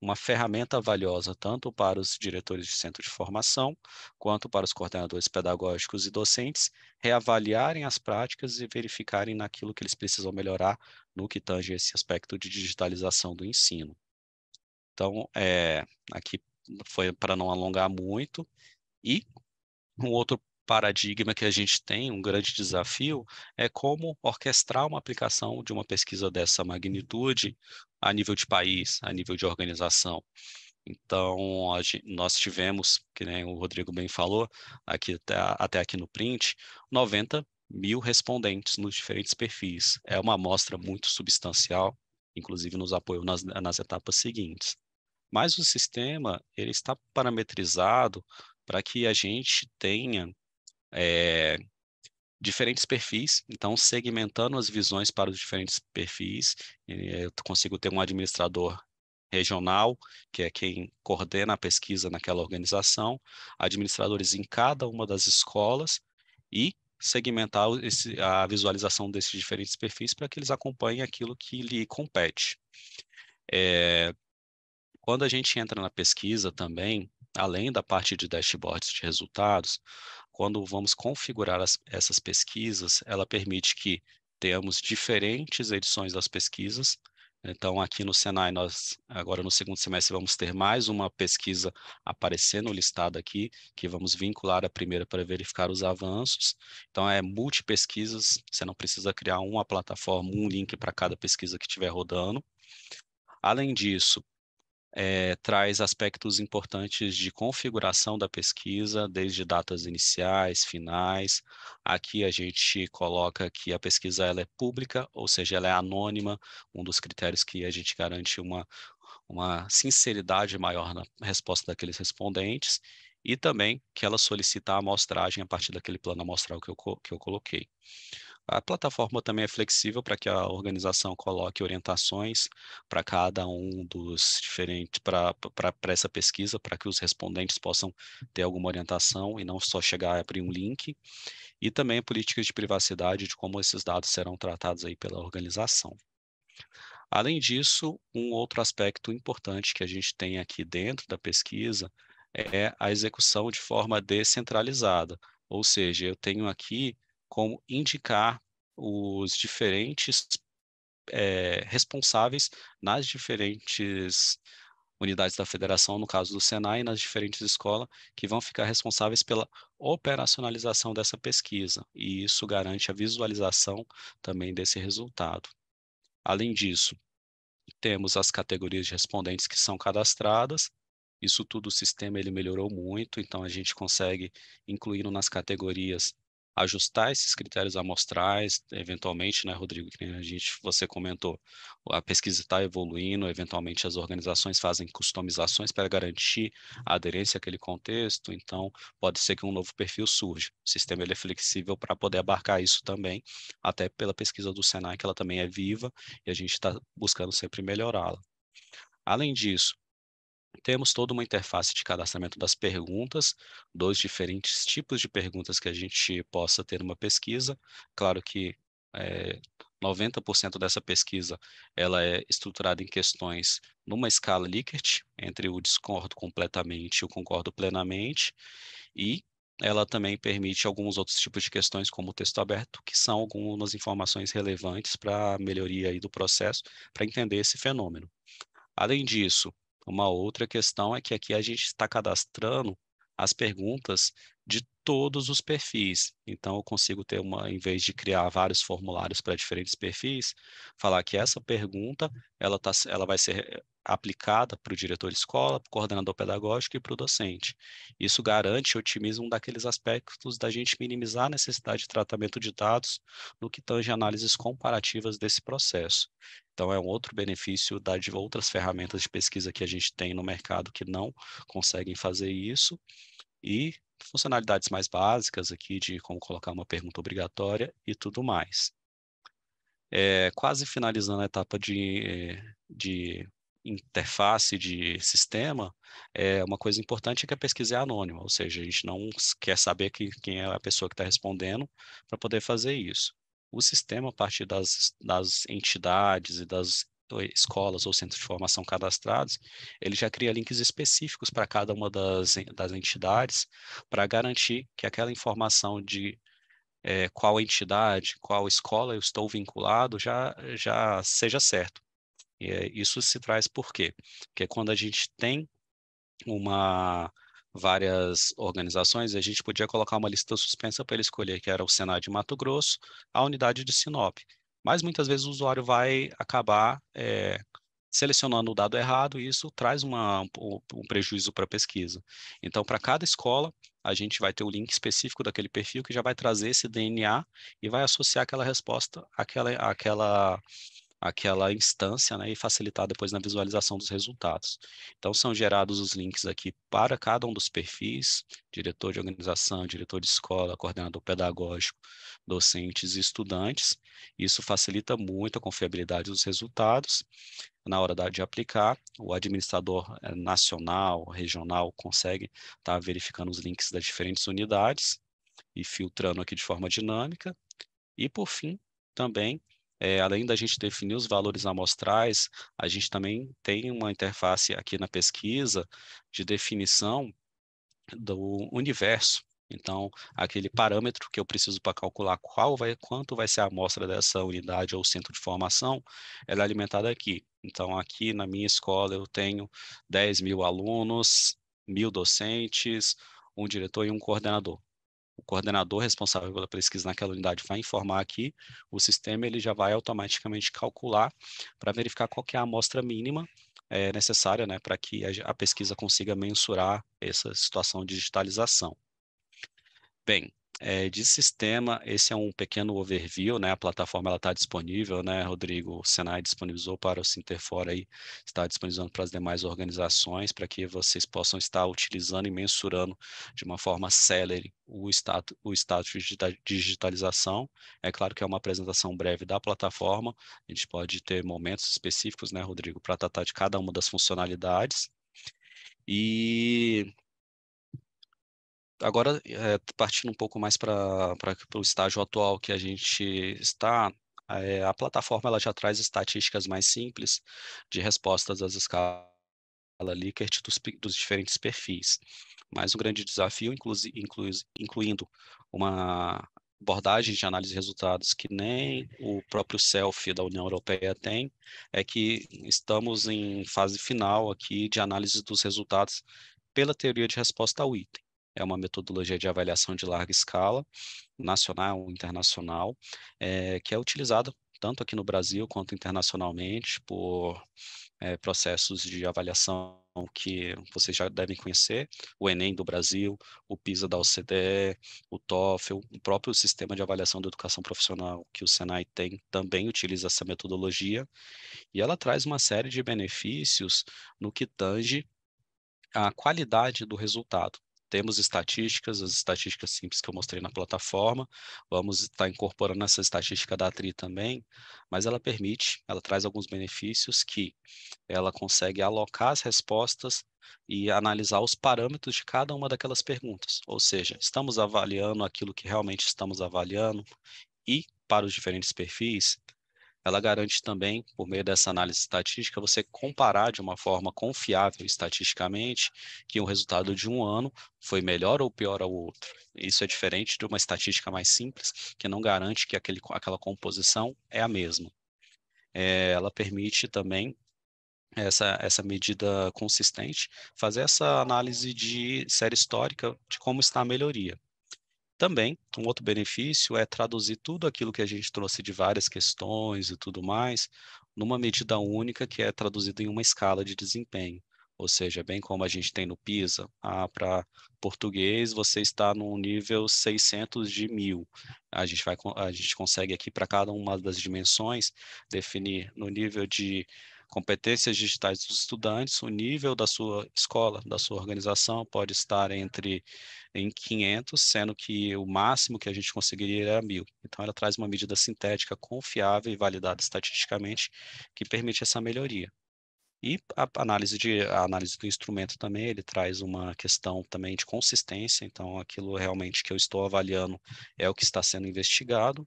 Speaker 3: uma ferramenta valiosa tanto para os diretores de centro de formação, quanto para os coordenadores pedagógicos e docentes reavaliarem as práticas e verificarem naquilo que eles precisam melhorar no que tange esse aspecto de digitalização do ensino. Então, é, aqui foi para não alongar muito. E um outro paradigma que a gente tem, um grande desafio, é como orquestrar uma aplicação de uma pesquisa dessa magnitude a nível de país, a nível de organização. Então, nós tivemos, que nem o Rodrigo bem falou, aqui, até, até aqui no print, 90 mil respondentes nos diferentes perfis. É uma amostra muito substancial, inclusive nos apoiou nas, nas etapas seguintes. Mas o sistema ele está parametrizado para que a gente tenha é, diferentes perfis, então segmentando as visões para os diferentes perfis, eu consigo ter um administrador regional, que é quem coordena a pesquisa naquela organização, administradores em cada uma das escolas e segmentar esse, a visualização desses diferentes perfis para que eles acompanhem aquilo que lhe compete. É, quando a gente entra na pesquisa também, além da parte de dashboards de resultados, quando vamos configurar as, essas pesquisas, ela permite que tenhamos diferentes edições das pesquisas. Então, aqui no Senai, nós agora no segundo semestre vamos ter mais uma pesquisa aparecendo listada aqui, que vamos vincular a primeira para verificar os avanços. Então, é multi-pesquisas, você não precisa criar uma plataforma, um link para cada pesquisa que estiver rodando. Além disso, é, traz aspectos importantes de configuração da pesquisa, desde datas iniciais, finais. Aqui a gente coloca que a pesquisa ela é pública, ou seja, ela é anônima, um dos critérios que a gente garante uma, uma sinceridade maior na resposta daqueles respondentes, e também que ela solicita a amostragem a partir daquele plano amostral que eu, que eu coloquei. A plataforma também é flexível para que a organização coloque orientações para cada um dos diferentes, para essa pesquisa, para que os respondentes possam ter alguma orientação e não só chegar e abrir um link. E também políticas de privacidade de como esses dados serão tratados aí pela organização. Além disso, um outro aspecto importante que a gente tem aqui dentro da pesquisa é a execução de forma descentralizada, ou seja, eu tenho aqui como indicar os diferentes é, responsáveis nas diferentes unidades da federação, no caso do Senai, nas diferentes escolas, que vão ficar responsáveis pela operacionalização dessa pesquisa, e isso garante a visualização também desse resultado. Além disso, temos as categorias de respondentes que são cadastradas, isso tudo o sistema ele melhorou muito, então a gente consegue incluindo nas categorias ajustar esses critérios amostrais, eventualmente, né, Rodrigo, que a gente, você comentou, a pesquisa está evoluindo, eventualmente as organizações fazem customizações para garantir a aderência àquele contexto, então pode ser que um novo perfil surja. O sistema ele é flexível para poder abarcar isso também, até pela pesquisa do Senai, que ela também é viva e a gente está buscando sempre melhorá-la. Além disso, temos toda uma interface de cadastramento das perguntas, dois diferentes tipos de perguntas que a gente possa ter uma pesquisa. Claro que é, eh, 90% dessa pesquisa ela é estruturada em questões numa escala Likert, entre o discordo completamente e o concordo plenamente, e ela também permite alguns outros tipos de questões, como o texto aberto, que são algumas informações relevantes para a melhoria aí do processo, para entender esse fenômeno. Além disso, uma outra questão é que aqui a gente está cadastrando as perguntas de todos os perfis. Então, eu consigo ter uma, em vez de criar vários formulários para diferentes perfis, falar que essa pergunta ela, tá, ela vai ser aplicada para o diretor de escola, para o coordenador pedagógico e para o docente. Isso garante e otimiza um daqueles aspectos da gente minimizar a necessidade de tratamento de dados no que tange análises comparativas desse processo. Então, é um outro benefício da, de outras ferramentas de pesquisa que a gente tem no mercado que não conseguem fazer isso. E funcionalidades mais básicas aqui de como colocar uma pergunta obrigatória e tudo mais. É, quase finalizando a etapa de, eh, de interface de sistema, é, uma coisa importante é que a pesquisa é anônima, ou seja, a gente não quer saber que, quem é a pessoa que está respondendo para poder fazer isso. O sistema, a partir das, das entidades e das escolas ou centros de formação cadastrados, ele já cria links específicos para cada uma das, das entidades, para garantir que aquela informação de é, qual entidade, qual escola eu estou vinculado, já, já seja certo. E é, isso se traz por quê? Porque quando a gente tem uma várias organizações, a gente podia colocar uma lista suspensa para ele escolher, que era o Senado de Mato Grosso, a unidade de Sinop. Mas muitas vezes o usuário vai acabar é, selecionando o dado errado e isso traz uma, um prejuízo para a pesquisa. Então, para cada escola, a gente vai ter o link específico daquele perfil que já vai trazer esse DNA e vai associar aquela resposta àquela, àquela aquela instância né, e facilitar depois na visualização dos resultados. Então, são gerados os links aqui para cada um dos perfis, diretor de organização, diretor de escola, coordenador pedagógico, docentes e estudantes. Isso facilita muito a confiabilidade dos resultados na hora de aplicar. O administrador eh, nacional, regional, consegue estar tá verificando os links das diferentes unidades e filtrando aqui de forma dinâmica. E, por fim, também é, além da gente definir os valores amostrais, a gente também tem uma interface aqui na pesquisa de definição do universo. Então, aquele parâmetro que eu preciso para calcular qual vai, quanto vai ser a amostra dessa unidade ou centro de formação, ela é alimentada aqui. Então, aqui na minha escola eu tenho 10 mil alunos, mil docentes, um diretor e um coordenador o coordenador responsável pela pesquisa naquela unidade vai informar aqui, o sistema ele já vai automaticamente calcular para verificar qual é a amostra mínima é, necessária né, para que a, a pesquisa consiga mensurar essa situação de digitalização. Bem, é, de sistema, esse é um pequeno overview, né? A plataforma está disponível, né, Rodrigo? O Senai disponibilizou para o Sinterfor aí, está disponibilizando para as demais organizações, para que vocês possam estar utilizando e mensurando de uma forma célere o, o status de digitalização. É claro que é uma apresentação breve da plataforma, a gente pode ter momentos específicos, né, Rodrigo, para tratar de cada uma das funcionalidades. E agora, é, partindo um pouco mais para o estágio atual que a gente está, é, a plataforma ela já traz estatísticas mais simples de respostas às escalas Likert dos, dos diferentes perfis. Mas um grande desafio, inclu, incluindo uma abordagem de análise de resultados que nem o próprio self da União Europeia tem, é que estamos em fase final aqui de análise dos resultados pela teoria de resposta ao item é uma metodologia de avaliação de larga escala, nacional ou internacional, é, que é utilizada tanto aqui no Brasil quanto internacionalmente por é, processos de avaliação que vocês já devem conhecer, o Enem do Brasil, o PISA da OCDE, o TOEFL, o próprio sistema de avaliação da educação profissional que o Senai tem também utiliza essa metodologia, e ela traz uma série de benefícios no que tange à qualidade do resultado temos estatísticas, as estatísticas simples que eu mostrei na plataforma, vamos estar incorporando essa estatística da TRI também, mas ela permite, ela traz alguns benefícios que ela consegue alocar as respostas e analisar os parâmetros de cada uma daquelas perguntas, ou seja, estamos avaliando aquilo que realmente estamos avaliando e para os diferentes perfis, ela garante também, por meio dessa análise estatística, você comparar de uma forma confiável estatisticamente que o resultado de um ano foi melhor ou pior ao outro. Isso é diferente de uma estatística mais simples, que não garante que aquele, aquela composição é a mesma. É, ela permite também essa, essa medida consistente, fazer essa análise de série histórica de como está a melhoria. Também, um outro benefício é traduzir tudo aquilo que a gente trouxe de várias questões e tudo mais numa medida única que é traduzida em uma escala de desempenho. Ou seja, bem como a gente tem no PISA, ah, para português você está no nível 600 de mil. A gente, vai, a gente consegue aqui para cada uma das dimensões definir no nível de competências digitais dos estudantes, o nível da sua escola, da sua organização pode estar entre em 500, sendo que o máximo que a gente conseguiria era 1.000. Então, ela traz uma medida sintética confiável e validada estatisticamente que permite essa melhoria. E a análise, de, a análise do instrumento também, ele traz uma questão também de consistência, então aquilo realmente que eu estou avaliando é o que está sendo investigado,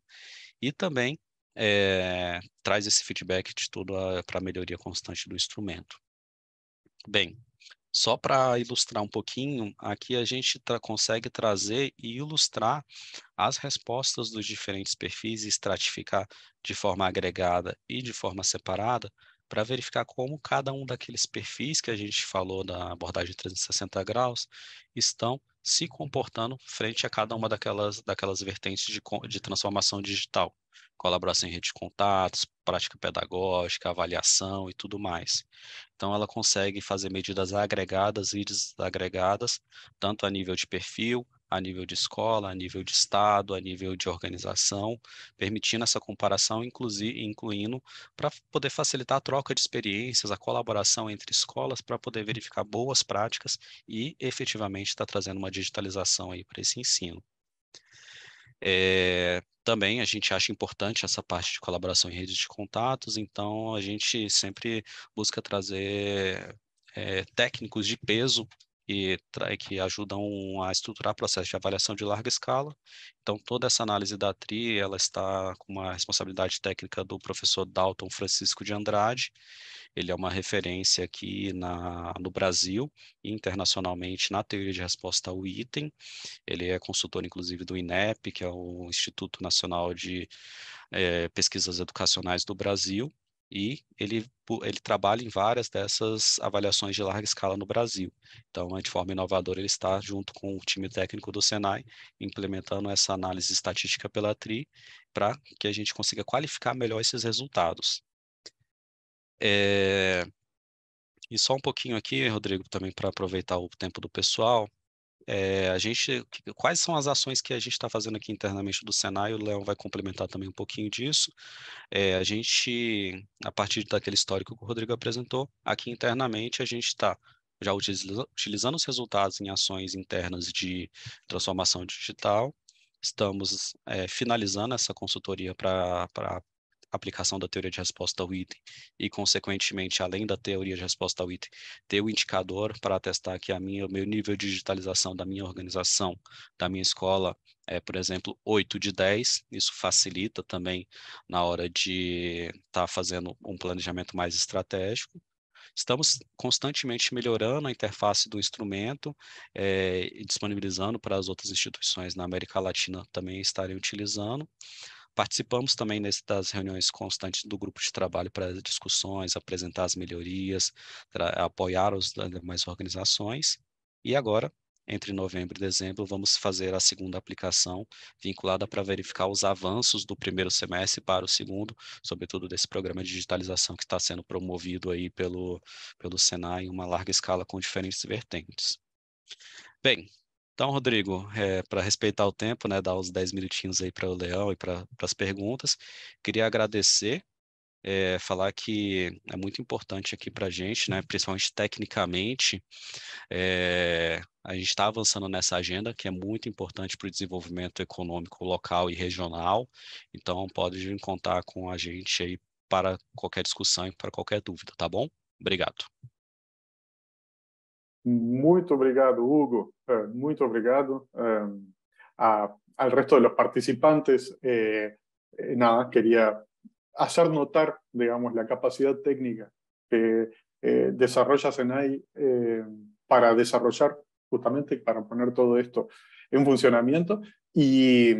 Speaker 3: e também é, traz esse feedback de tudo para a melhoria constante do instrumento. Bem, só para ilustrar um pouquinho, aqui a gente tra consegue trazer e ilustrar as respostas dos diferentes perfis e estratificar de forma agregada e de forma separada para verificar como cada um daqueles perfis que a gente falou da abordagem 360 graus estão se comportando frente a cada uma daquelas, daquelas vertentes de, de transformação digital. Colaboração em rede de contatos, prática pedagógica, avaliação e tudo mais. Então, ela consegue fazer medidas agregadas e desagregadas, tanto a nível de perfil, a nível de escola, a nível de estado, a nível de organização, permitindo essa comparação, incluindo para poder facilitar a troca de experiências, a colaboração entre escolas para poder verificar boas práticas e efetivamente está trazendo uma digitalização aí para esse ensino. É, também a gente acha importante essa parte de colaboração em redes de contatos, então a gente sempre busca trazer é, técnicos de peso que, que ajudam a estruturar processos de avaliação de larga escala. Então, toda essa análise da TRI, ela está com uma responsabilidade técnica do professor Dalton Francisco de Andrade. Ele é uma referência aqui na, no Brasil e internacionalmente na teoria de resposta ao item. Ele é consultor, inclusive, do INEP, que é o Instituto Nacional de é, Pesquisas Educacionais do Brasil e ele, ele trabalha em várias dessas avaliações de larga escala no Brasil. Então, é de forma inovadora, ele está junto com o time técnico do Senai, implementando essa análise estatística pela TRI, para que a gente consiga qualificar melhor esses resultados. É... E só um pouquinho aqui, Rodrigo, também para aproveitar o tempo do pessoal, é, a gente, quais são as ações que a gente está fazendo aqui internamente do Senai? O Leão vai complementar também um pouquinho disso. É, a gente, a partir daquele histórico que o Rodrigo apresentou, aqui internamente a gente está já utilizando os resultados em ações internas de transformação digital, estamos é, finalizando essa consultoria para aplicação da teoria de resposta ao item e, consequentemente, além da teoria de resposta ao item, ter o indicador para atestar que a minha, o meu nível de digitalização da minha organização, da minha escola, é, por exemplo, 8 de 10, isso facilita também na hora de estar tá fazendo um planejamento mais estratégico. Estamos constantemente melhorando a interface do instrumento é, e disponibilizando para as outras instituições na América Latina também estarem utilizando. Participamos também nesse, das reuniões constantes do grupo de trabalho para discussões, apresentar as melhorias, apoiar as demais organizações. E agora, entre novembro e dezembro, vamos fazer a segunda aplicação vinculada para verificar os avanços do primeiro semestre para o segundo, sobretudo desse programa de digitalização que está sendo promovido aí pelo, pelo Senai em uma larga escala com diferentes vertentes. Bem, então, Rodrigo, é, para respeitar o tempo, né, dar os 10 minutinhos aí para o Leão e para as perguntas, queria agradecer, é, falar que é muito importante aqui para a gente, né, principalmente tecnicamente, é, a gente está avançando nessa agenda que é muito importante para o desenvolvimento econômico local e regional, então pode contar com a gente aí para qualquer discussão e para qualquer dúvida, tá bom? Obrigado.
Speaker 2: Muito obrigado, Hugo. muy eh, muito obrigado eh, al resto de los participantes. Eh, nada, quería hacer notar, digamos, la capacidad técnica que desarrolla SENAI para desarrollar justamente para poner todo esto en funcionamiento y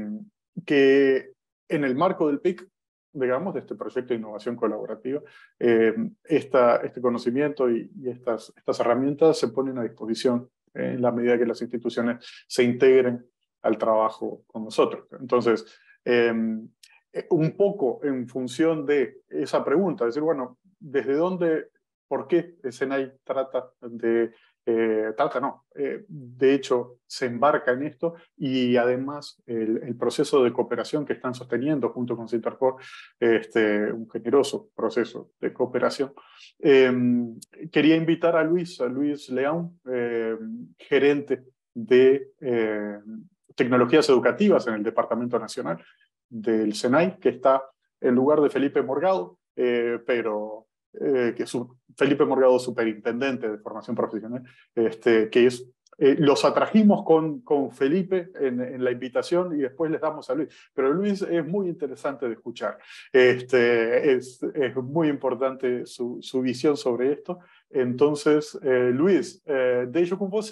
Speaker 2: que en el marco del PIC digamos, de este proyecto de innovación colaborativa, eh, este conocimiento y, estas, herramientas se ponen a disposición eh, en la medida que las instituciones se integren al trabajo con nosotros. Entonces, em, eh, un poco en función de esa pregunta, decir, bueno, ¿desde dónde, por qué SENAI trata de eh, Talca no. Eh, de hecho, se embarca en esto y además el, proceso de cooperación que están sosteniendo junto con Cintercor, este, un generoso proceso de cooperación. Em, quería invitar a Luis, a Luis León, em, gerente de em, tecnologías educativas en el Departamento Nacional del SENAI, que está en lugar de Felipe Morgado, eh, pero eh, que es Felipe Morgado, superintendente de formación profesional, este, que es, eh, los atrajimos con, con Felipe en, la invitación y después les damos a Luis. Pero Luis es muy interesante de escuchar. Este, es, muy importante su, visión sobre esto. Entonces, eh, Luis, dejo con vos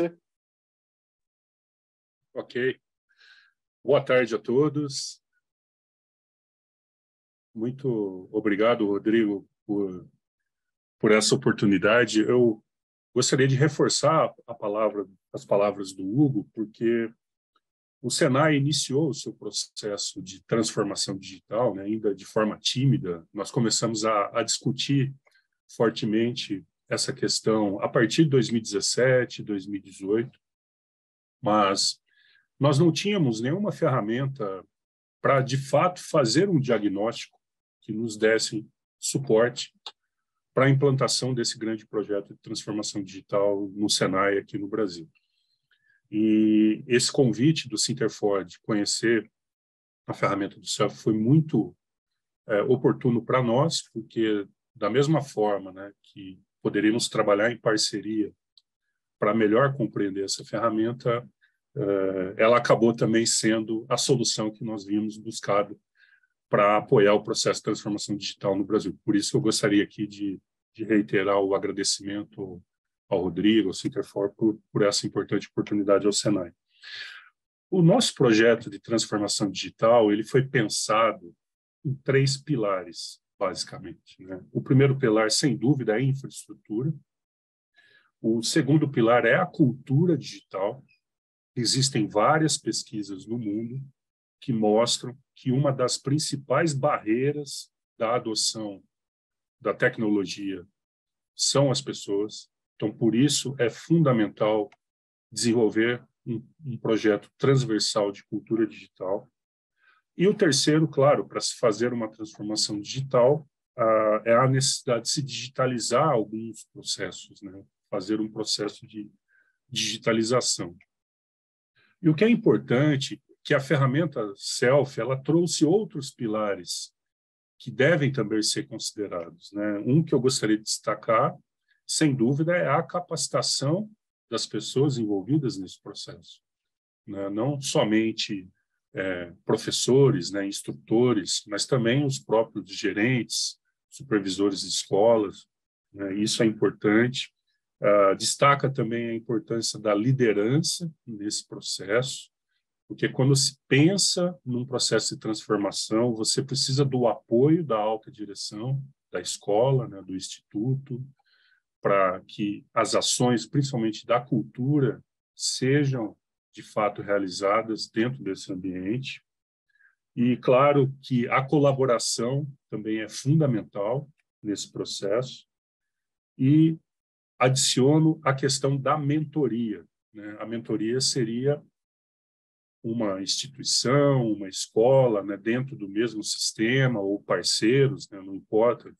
Speaker 4: Ok. Boa tarde a todos. Muito obrigado, Rodrigo, por por essa oportunidade. Eu gostaria de reforçar a palavra, as palavras do Hugo, porque o Senai iniciou o seu processo de transformação digital, né, ainda de forma tímida. Nós começamos a, a, discutir fortemente essa questão a partir de 2017, 2018, mas nós não tínhamos nenhuma ferramenta para, de fato, fazer um diagnóstico que nos desse suporte para a implantação desse grande projeto de transformação digital no Senai aqui no Brasil. E esse convite do Sinterfor de conhecer a ferramenta do CEF foi muito é, oportuno para nós, porque da mesma forma né, que poderíamos trabalhar em parceria para melhor compreender essa ferramenta, é, ela acabou também sendo a solução que nós vimos buscado para apoiar o processo de transformação digital no Brasil. Por isso, eu gostaria aqui de, de reiterar o agradecimento ao Rodrigo, ao Sinterfor, por, por essa importante oportunidade ao Senai. O nosso projeto de transformação digital ele foi pensado em três pilares, basicamente. Né? O primeiro pilar, sem dúvida, é a infraestrutura. O segundo pilar é a cultura digital. Existem várias pesquisas no mundo que mostram que uma das principais barreiras da adoção da tecnologia são as pessoas. Então, por isso, é fundamental desenvolver um, um projeto transversal de cultura digital. E o terceiro, claro, para se fazer uma transformação digital, ah, é a necessidade de se digitalizar alguns processos, né? fazer um processo de digitalização. E o que é importante que a ferramenta self ela trouxe outros pilares que devem também ser considerados. Né? Um que eu gostaria de destacar, sem dúvida, é a capacitação das pessoas envolvidas nesse processo. Né? Não somente é, professores, né, instrutores, mas também os próprios gerentes, supervisores de escolas. Né? Isso é importante. Ah, destaca também a importância da liderança nesse processo, porque quando se pensa num processo de transformação, você precisa do apoio da alta direção, da escola, né, do instituto, para que as ações, principalmente da cultura, sejam de fato realizadas dentro desse ambiente. E claro que a colaboração também é fundamental nesse processo. E adiciono a questão da mentoria. Né? A mentoria seria uma instituição, uma escola, né, dentro do mesmo sistema, ou parceiros, né, não importa,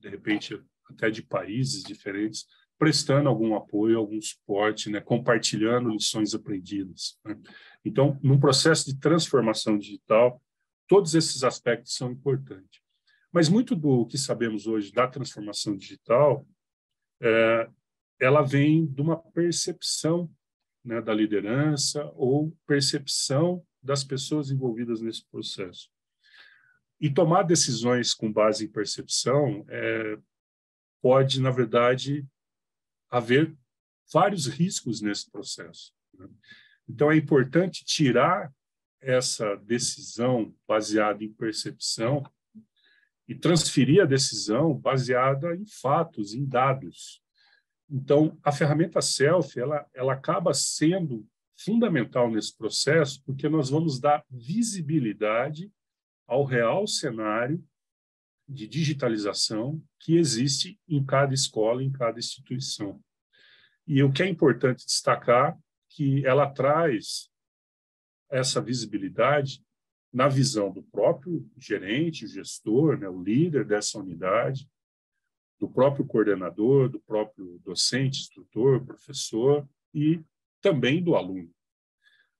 Speaker 4: de repente até de países diferentes, prestando algum apoio, algum suporte, né, compartilhando lições aprendidas. Né? Então, num processo de transformação digital, todos esses aspectos são importantes. Mas muito do que sabemos hoje da transformação digital, é, ela vem de uma percepção né, da liderança ou percepção das pessoas envolvidas nesse processo. E tomar decisões com base em percepção é, pode, na verdade, haver vários riscos nesse processo. Né? Então, é importante tirar essa decisão baseada em percepção e transferir a decisão baseada em fatos, em dados. Então, a ferramenta self ela, ela acaba sendo fundamental nesse processo, porque nós vamos dar visibilidade ao real cenário de digitalização que existe em cada escola, em cada instituição. E o que é importante destacar que ela traz essa visibilidade na visão do próprio gerente, gestor, né, o líder dessa unidade, do próprio coordenador, do próprio docente, instrutor, professor e também do aluno.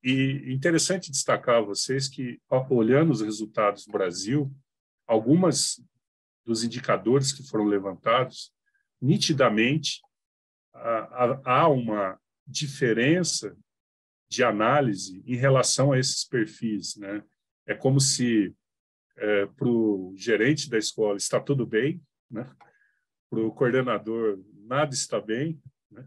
Speaker 4: E interessante destacar a vocês que, olhando os resultados do Brasil, algumas dos indicadores que foram levantados, nitidamente há uma diferença de análise em relação a esses perfis. Né? É como se é, para o gerente da escola está tudo bem, né? para o coordenador nada está bem, né?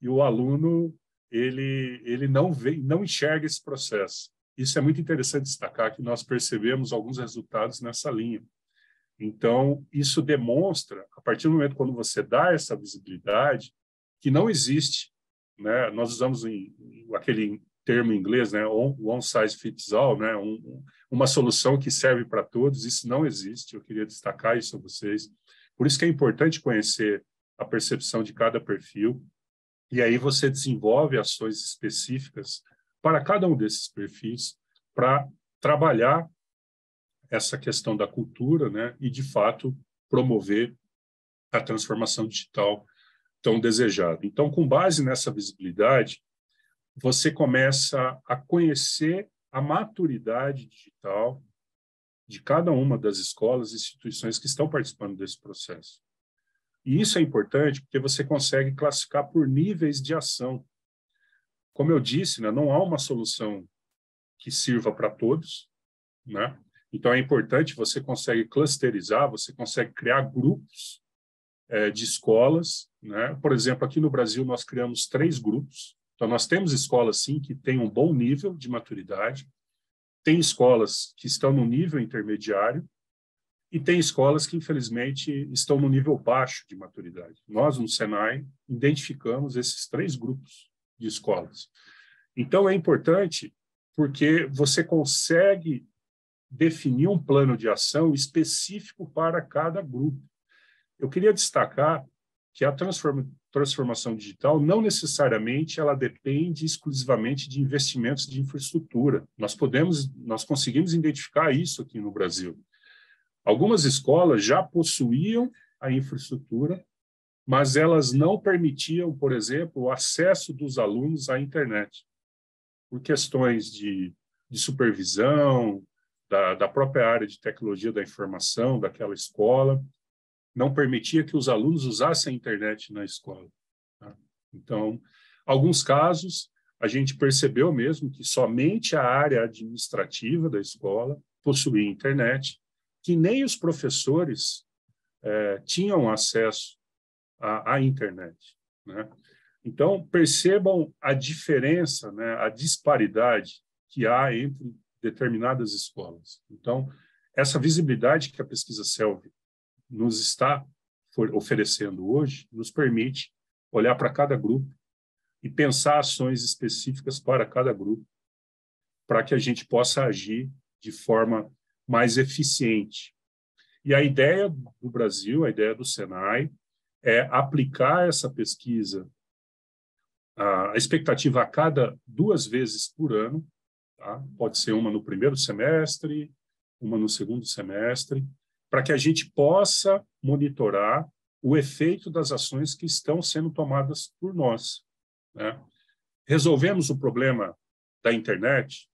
Speaker 4: e o aluno ele, ele não, vê, não enxerga esse processo. Isso é muito interessante destacar que nós percebemos alguns resultados nessa linha. Então, isso demonstra, a partir do momento quando você dá essa visibilidade, que não existe, né? Nós usamos em, em, aquele termo em inglês, né, one, size fits all, né, um, uma solução que serve para todos, isso não existe. Eu queria destacar isso a vocês. Por isso que é importante conhecer a percepção de cada perfil, e aí você desenvolve ações específicas para cada um desses perfis para trabalhar essa questão da cultura, né, e de fato promover a transformação digital tão desejada. Então, com base nessa visibilidade, você começa a conhecer a maturidade digital de cada uma das escolas e instituições que estão participando desse processo. E isso é importante porque você consegue classificar por níveis de ação. Como eu disse, né, não há uma solução que sirva para todos, né? Então é importante você consegue clusterizar, você consegue criar grupos é, de escolas, né? Por exemplo, aqui no Brasil nós criamos três grupos. Então nós temos escolas sim que têm um bom nível de maturidade, tem escolas que estão no nível intermediário e tem escolas que, infelizmente, estão no nível baixo de maturidade. Nós, no Senai, identificamos esses três grupos de escolas. Então, é importante porque você consegue definir um plano de ação específico para cada grupo. Eu queria destacar que a transforma transformação digital não necessariamente ela depende exclusivamente de investimentos de infraestrutura. Nós podemos, nós conseguimos identificar isso aqui no Brasil. Algumas escolas já possuíam a infraestrutura, mas elas não permitiam, por exemplo, o acesso dos alunos à internet, por questões de, de supervisão, da, da própria área de tecnologia da informação daquela escola não permitia que os alunos usassem a internet na escola. Tá? Então, alguns casos, a gente percebeu mesmo que somente a área administrativa da escola possuía internet, que nem os professores é, tinham acesso à, à internet. Né? Então, percebam a diferença, né, a disparidade que há entre determinadas escolas. Então, essa visibilidade que a pesquisa SELV nos está oferecendo hoje nos permite olhar para cada grupo e pensar ações específicas para cada grupo, para que a gente possa agir de forma mais eficiente. E a ideia do Brasil, a ideia do Senai, é aplicar essa pesquisa, a expectativa a cada duas vezes por ano, tá? pode ser uma no primeiro semestre, uma no segundo semestre, para que a gente possa monitorar o efeito das ações que estão sendo tomadas por nós. Né? Resolvemos o problema da internet,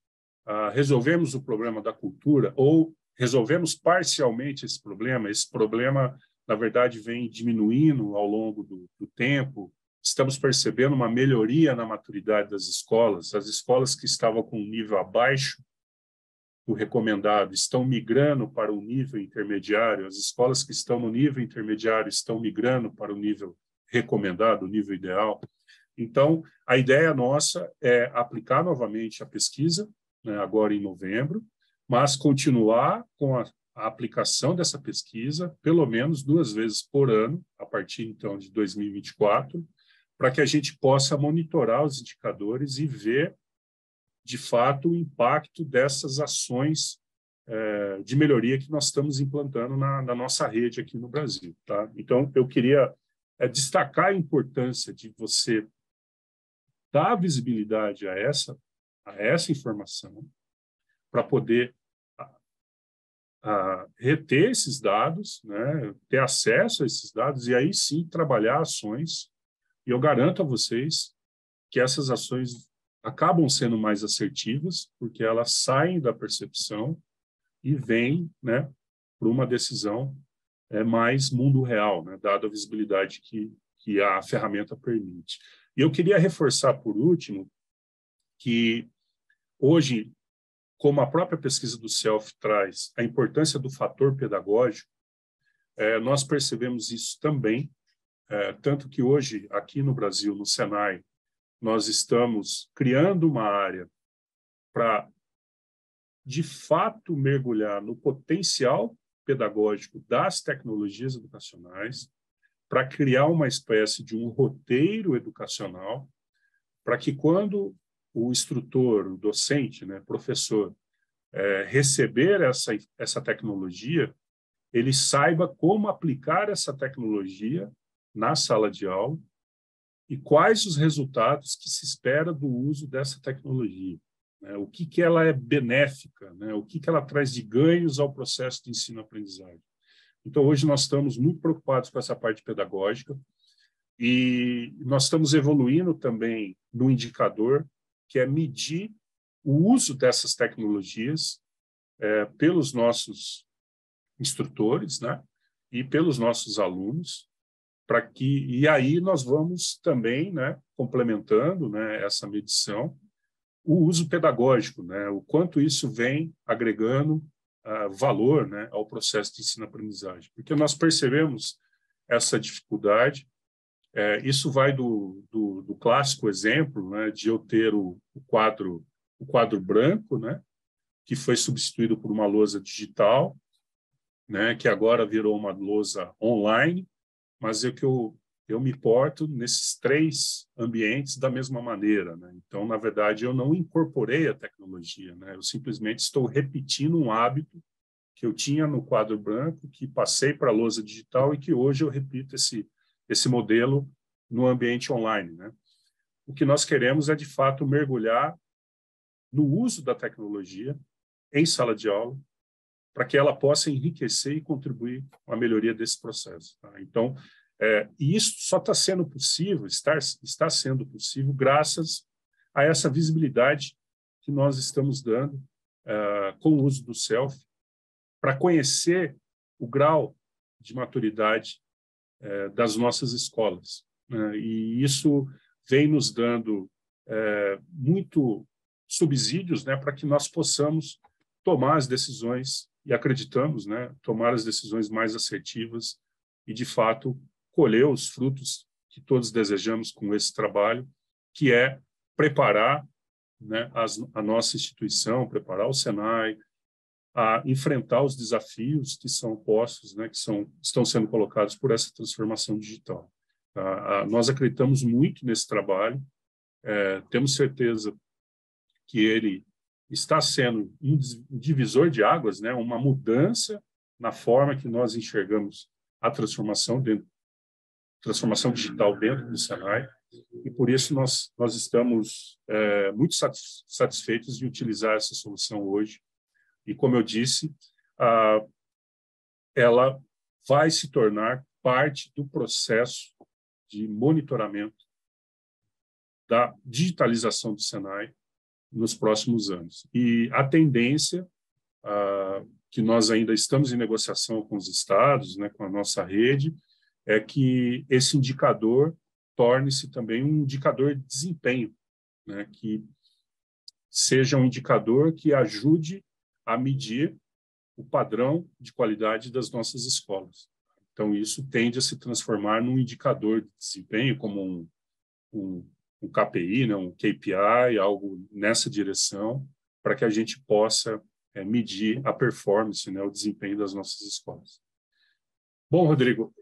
Speaker 4: ah, resolvemos o problema da cultura, ou resolvemos parcialmente esse problema. Esse problema, na verdade, vem diminuindo ao longo do, do tempo. Estamos percebendo uma melhoria na maturidade das escolas. As escolas que estavam com um nível abaixo do recomendado estão migrando para o nível intermediário, as escolas que estão no nível intermediário estão migrando para o nível recomendado, o nível ideal. Então, a ideia nossa é aplicar novamente a pesquisa, né, agora em novembro, mas continuar com a, a aplicação dessa pesquisa pelo menos duas vezes por ano, a partir então de 2024, para que a gente possa monitorar os indicadores e ver de fato, o impacto dessas ações é, de melhoria que nós estamos implantando na, na, nossa rede aqui no Brasil. Tá? Então, eu queria é, destacar a importância de você dar visibilidade a essa, a essa informação para poder a reter esses dados, né, ter acesso a esses dados e aí sim trabalhar ações. E eu garanto a vocês que essas ações acabam sendo mais assertivas, porque elas saem da percepção e vêm né, para uma decisão é, mais mundo real, né, dada a visibilidade que, que a ferramenta permite. E eu queria reforçar, por último, que hoje, como a própria pesquisa do self traz, a importância do fator pedagógico, é, nós percebemos isso também, é, tanto que hoje, aqui no Brasil, no Senai, nós estamos criando uma área para, de fato, mergulhar no potencial pedagógico das tecnologias educacionais, para criar uma espécie de um roteiro educacional, para que quando o instrutor, o docente, né, professor, é, receber essa, essa tecnologia, ele saiba como aplicar essa tecnologia na sala de aula e quais os resultados que se espera do uso dessa tecnologia. Né? O que, que ela é benéfica, né? o que, que ela traz de ganhos ao processo de ensino-aprendizagem. Então, hoje nós estamos muito preocupados com essa parte pedagógica e nós estamos evoluindo também no indicador, que é medir o uso dessas tecnologias é, pelos nossos instrutores né? e pelos nossos alunos, para que e aí nós vamos também, né, complementando, né, essa medição, o uso pedagógico, né, o quanto isso vem agregando uh, valor, né, ao processo de ensino-aprendizagem, porque nós percebemos essa dificuldade. É, isso vai do, do, do, clássico exemplo, né, de eu ter o, o quadro o quadro branco, né, que foi substituído por uma lousa digital, né, que agora virou uma lousa online, mas é que eu, eu me porto nesses três ambientes da mesma maneira. Né? Então, na verdade, eu não incorporei a tecnologia, né? eu simplesmente estou repetindo um hábito que eu tinha no quadro branco, que passei para a lousa digital e que hoje eu repito esse, esse modelo no ambiente online. Né? O que nós queremos é, de fato, mergulhar no uso da tecnologia em sala de aula, para que ela possa enriquecer e contribuir com a melhoria desse processo. Tá? Então, é, e isso só está sendo possível, está, está sendo possível graças a essa visibilidade que nós estamos dando uh, com o uso do self para conhecer o grau de maturidade uh, das nossas escolas. Uh, e isso vem nos dando é, muito subsídios né, para que nós possamos tomar as decisões e acreditamos, né, tomar as decisões mais assertivas e, de fato, colher os frutos que todos desejamos com esse trabalho, que é preparar né, as, a nossa instituição, preparar o Senai a enfrentar os desafios que são postos, né, que são, estão sendo colocados por essa transformação digital. nós acreditamos muito nesse trabalho, é, temos certeza que ele está sendo um divisor de águas, né? uma mudança na forma que nós enxergamos a transformação dentro, transformação digital dentro do Senai, e por isso nós, nós estamos é, muito satisfeitos de utilizar essa solução hoje. E como eu disse, a, ela vai se tornar parte do processo de monitoramento da digitalização do Senai nos próximos anos. E a tendência ah, que nós ainda estamos em negociação com os estados, né, com a nossa rede, é que esse indicador torne-se também um indicador de desempenho, né, que seja um indicador que ajude a medir o padrão de qualidade das nossas escolas. Então, isso tende a se transformar num indicador de desempenho, como um, um um KPI, né, um KPI, algo nessa direção, para que a gente possa é, medir a performance, né, o desempenho das nossas escolas. Bom, Rodrigo,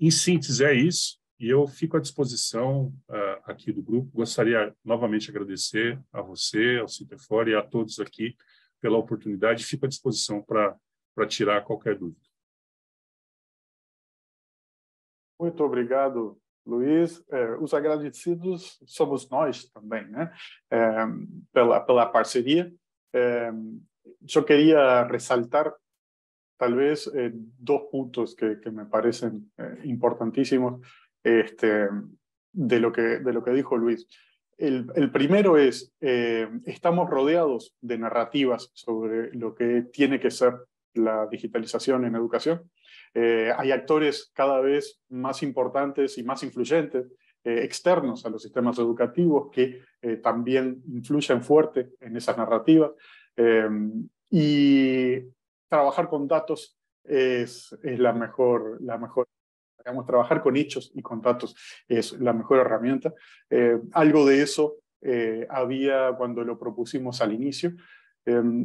Speaker 4: em síntese é isso, e eu fico à disposição uh, aqui do grupo. Gostaria novamente agradecer a você, ao Cintefor e a todos aqui pela oportunidade. Fico à disposição para tirar qualquer dúvida.
Speaker 1: Muito obrigado,
Speaker 2: Luis usa os agradecidos somos nós también, né? la parcería. Yo quería resaltar tal vez dos puntos que, que me parecen importantísimos este, de, lo que, de lo que dijo Luis. El, primero es, estamos rodeados de narrativas sobre lo que tiene que ser la digitalización en educación. Eh, hay actores cada vez más importantes y más influyentes eh, externos a los sistemas educativos que eh, también influyen fuerte en esas narrativas. y trabajar con datos es, es, la mejor, la mejor digamos, trabajar con hechos y con datos es la mejor herramienta. algo de eso había cuando lo propusimos al inicio.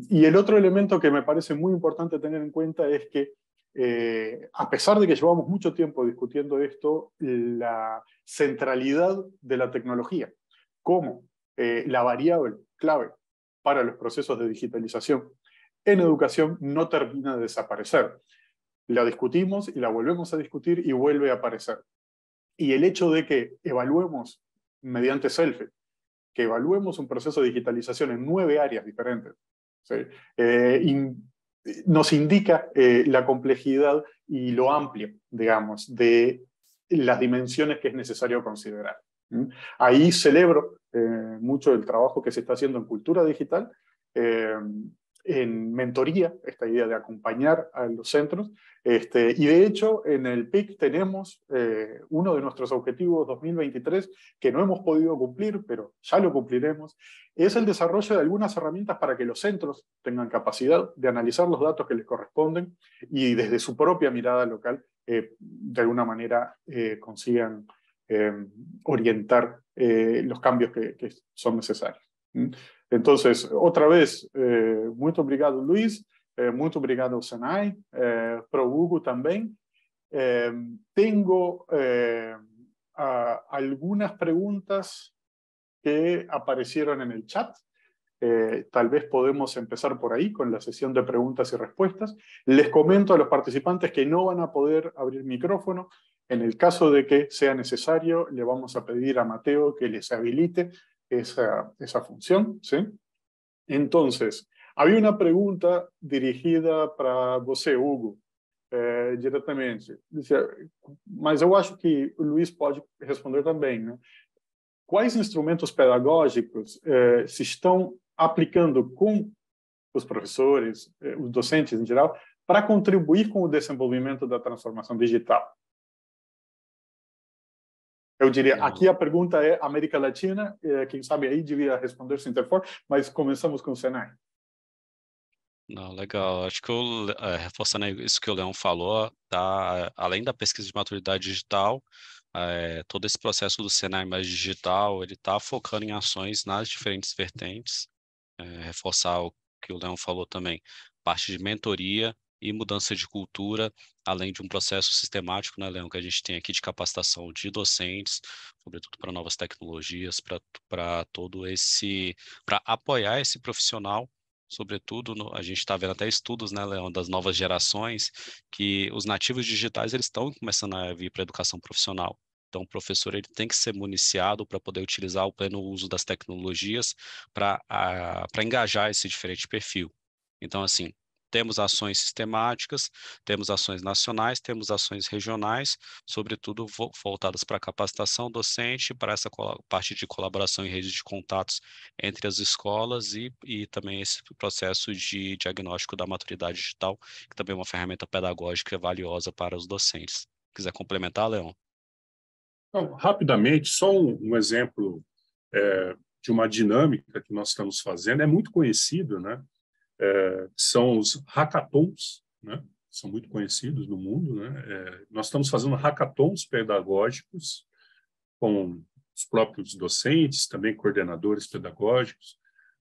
Speaker 2: y el otro elemento que me parece muy importante tener en cuenta es que eh, a pesar de que llevamos mucho tiempo discutiendo esto, la centralidad de la tecnología como eh, la variable clave para los procesos de digitalización en educación no termina de desaparecer. La discutimos y la volvemos a discutir y vuelve a aparecer. Y el hecho de que evaluemos mediante selfie, que evaluemos un proceso de digitalización en nueve áreas diferentes, eh, nos indica eh, la complejidad y lo amplio, digamos, de las dimensiones que es necesario considerar. ¿Mm? Ahí celebro eh, mucho el trabajo que se está haciendo en cultura digital, eh, en mentoría, esta idea de acompañar a los centros. Este, y de hecho, en el PIC tenemos eh, uno de nuestros objetivos 2023 que no hemos podido cumplir, pero ya lo cumpliremos, es el desarrollo de algunas herramientas para que los centros tengan capacidad de analizar los datos que les corresponden y desde su propia mirada local, eh, de alguna manera, eh, consigan orientar los cambios que son necesarios. ¿Mm? Entonces, otra vez, eh, obrigado, Luis, eh, muito obrigado Senai, eh, para Hugo también. Eh, tengo eh, algunas preguntas que aparecieron en el chat. Eh, tal vez podemos empezar por ahí con la sesión de preguntas y respuestas. Les comento a los participantes que no van a poder abrir micrófono. En el caso de que sea necesario, le vamos a pedir a Mateo que les habilite esa, esa función. ¿sí? Entonces, había una pregunta dirigida para você, Hugo, eh, diretamente. Mas eu acho que o Luiz pode responder também. Né? Quais instrumentos pedagógicos eh, se estão aplicando com os professores, eh, os docentes em geral, para contribuir com o desenvolvimento da transformação digital? Eu diria, aqui a pergunta é América Latina, eh, quem sabe aí devia responder Sinterfor, mas começamos com o Senai.
Speaker 3: Não, legal. Acho que eu, é, reforçando isso que o Leão falou, tá? além da pesquisa de maturidade digital, é, todo esse processo do Senai mais digital, ele está focando em ações nas diferentes vertentes, é, reforçar o que o Leão falou também, parte de mentoria, e mudança de cultura, além de um processo sistemático, né, Leão, que a gente tem aqui de capacitação de docentes, sobretudo para novas tecnologias, para todo esse, para apoiar esse profissional sobretudo no, a gente está vendo até estudos, né, Leão, das novas gerações, que os nativos digitais eles estão começando a vir para a educação profissional. Então, o professor ele tem que ser municiado para poder utilizar o pleno uso das tecnologias para ah, engajar esse diferente perfil. Então, assim, temos ações sistemáticas, temos ações nacionais, temos ações regionais, sobretudo voltadas para capacitação docente, para essa parte de colaboração e rede de contatos entre as escolas e, e também esse processo de diagnóstico da maturidade digital, que também é uma ferramenta pedagógica valiosa para os docentes. Quiser complementar, Leão?
Speaker 4: Então, rapidamente, só um, um exemplo é, de uma dinâmica que nós estamos fazendo, é muito conhecido, né? é, são os hackathons, né? são muito conhecidos no mundo. Né? É, nós estamos fazendo hackathons pedagógicos com os próprios docentes, também coordenadores pedagógicos,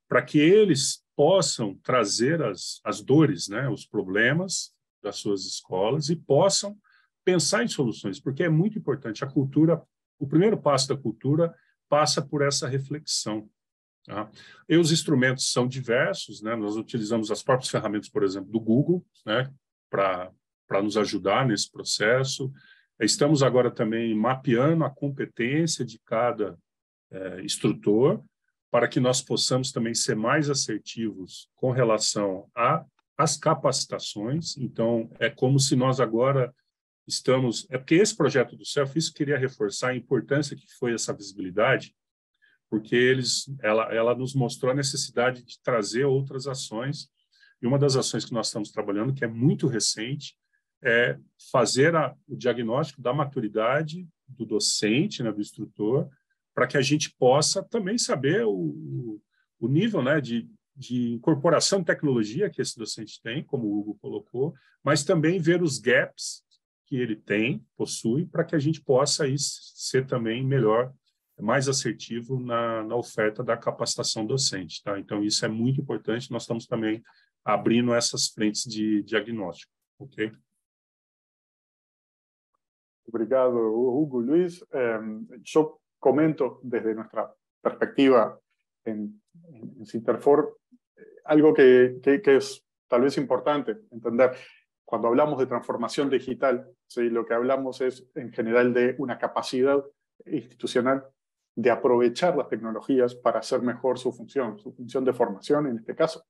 Speaker 4: para que eles possam trazer as, as dores, né? os problemas das suas escolas e possam pensar em soluções, porque é muito importante. A cultura, o primeiro passo da cultura passa por essa reflexão. Tá? E os instrumentos são diversos, né? nós utilizamos as próprias ferramentas, por exemplo, do Google, né? para nos ajudar nesse processo. Estamos agora também mapeando a competência de cada é, instrutor, para que nós possamos também ser mais assertivos com relação às capacitações. Então, é como se nós agora estamos. É porque esse projeto do CELF, isso queria reforçar a importância que foi essa visibilidade, porque eles, ela, ela nos mostrou a necessidade de trazer outras ações. E uma das ações que nós estamos trabalhando, que é muito recente, é fazer a, o diagnóstico da maturidade do docente, né, do instrutor, para que a gente possa também saber o, o nível né, de, de incorporação de tecnologia que esse docente tem, como o Hugo colocou, mas também ver os gaps que ele tem, possui, para que a gente possa aí ser também melhor é mais assertivo na, na oferta da capacitação docente. Tá? Então, isso é muito importante. Nós estamos também abrindo essas frentes de diagnóstico. Ok?
Speaker 1: Obrigado, Hugo. Luiz. eh,
Speaker 2: yo comento desde nuestra perspectiva en, en Sinterfor eh, algo que, que, que, es tal vez importante entender. Cuando hablamos de transformación digital, ¿sí? lo que hablamos es en general de una capacidad institucional de aprovechar las tecnologías para hacer mejor su función, su función de formación en este caso.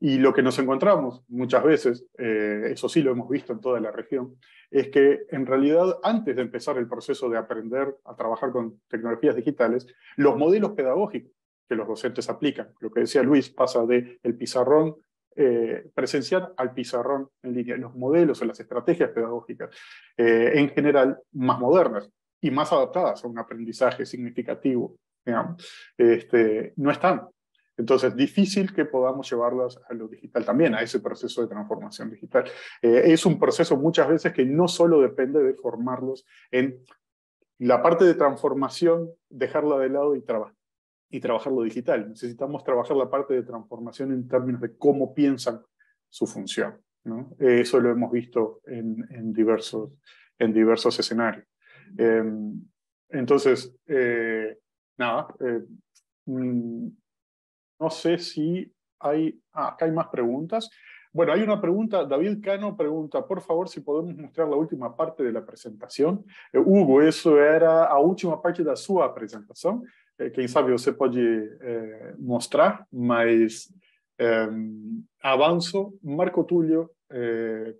Speaker 2: Y lo que nos encontramos muchas veces, eh, eso sí lo hemos visto en toda la región, es que en realidad antes de empezar el proceso de aprender a trabajar con tecnologías digitales, los modelos pedagógicos que los docentes aplican, lo que decía Luis, pasa de el pizarrón eh, presencial al pizarrón en línea, los modelos o las estrategias pedagógicas, eh, en general más modernas, y más adaptadas a un aprendizaje significativo. Este, no están. Entonces, difícil que podamos llevarlas a lo digital también, a ese proceso de transformación digital. Eh, es un proceso muchas veces que no solo depende de formarlos en la parte de transformación, dejarla de lado y, y trabajar lo digital. Necesitamos trabajar la parte de transformación en términos de cómo piensan su función. eso lo hemos visto en diversos, en diversos escenarios. Em, entonces, eh, nada, eh, mm, no sé si hay, ah, hay más preguntas. Bueno, hay una pregunta, David Cano pregunta, por favor, si podemos mostrar la última parte de la presentación. Eh, Hugo, eso era la última parte de su presentación. Eh, sabe usted puede mostrar, Más em, avanzo. Marco Tulio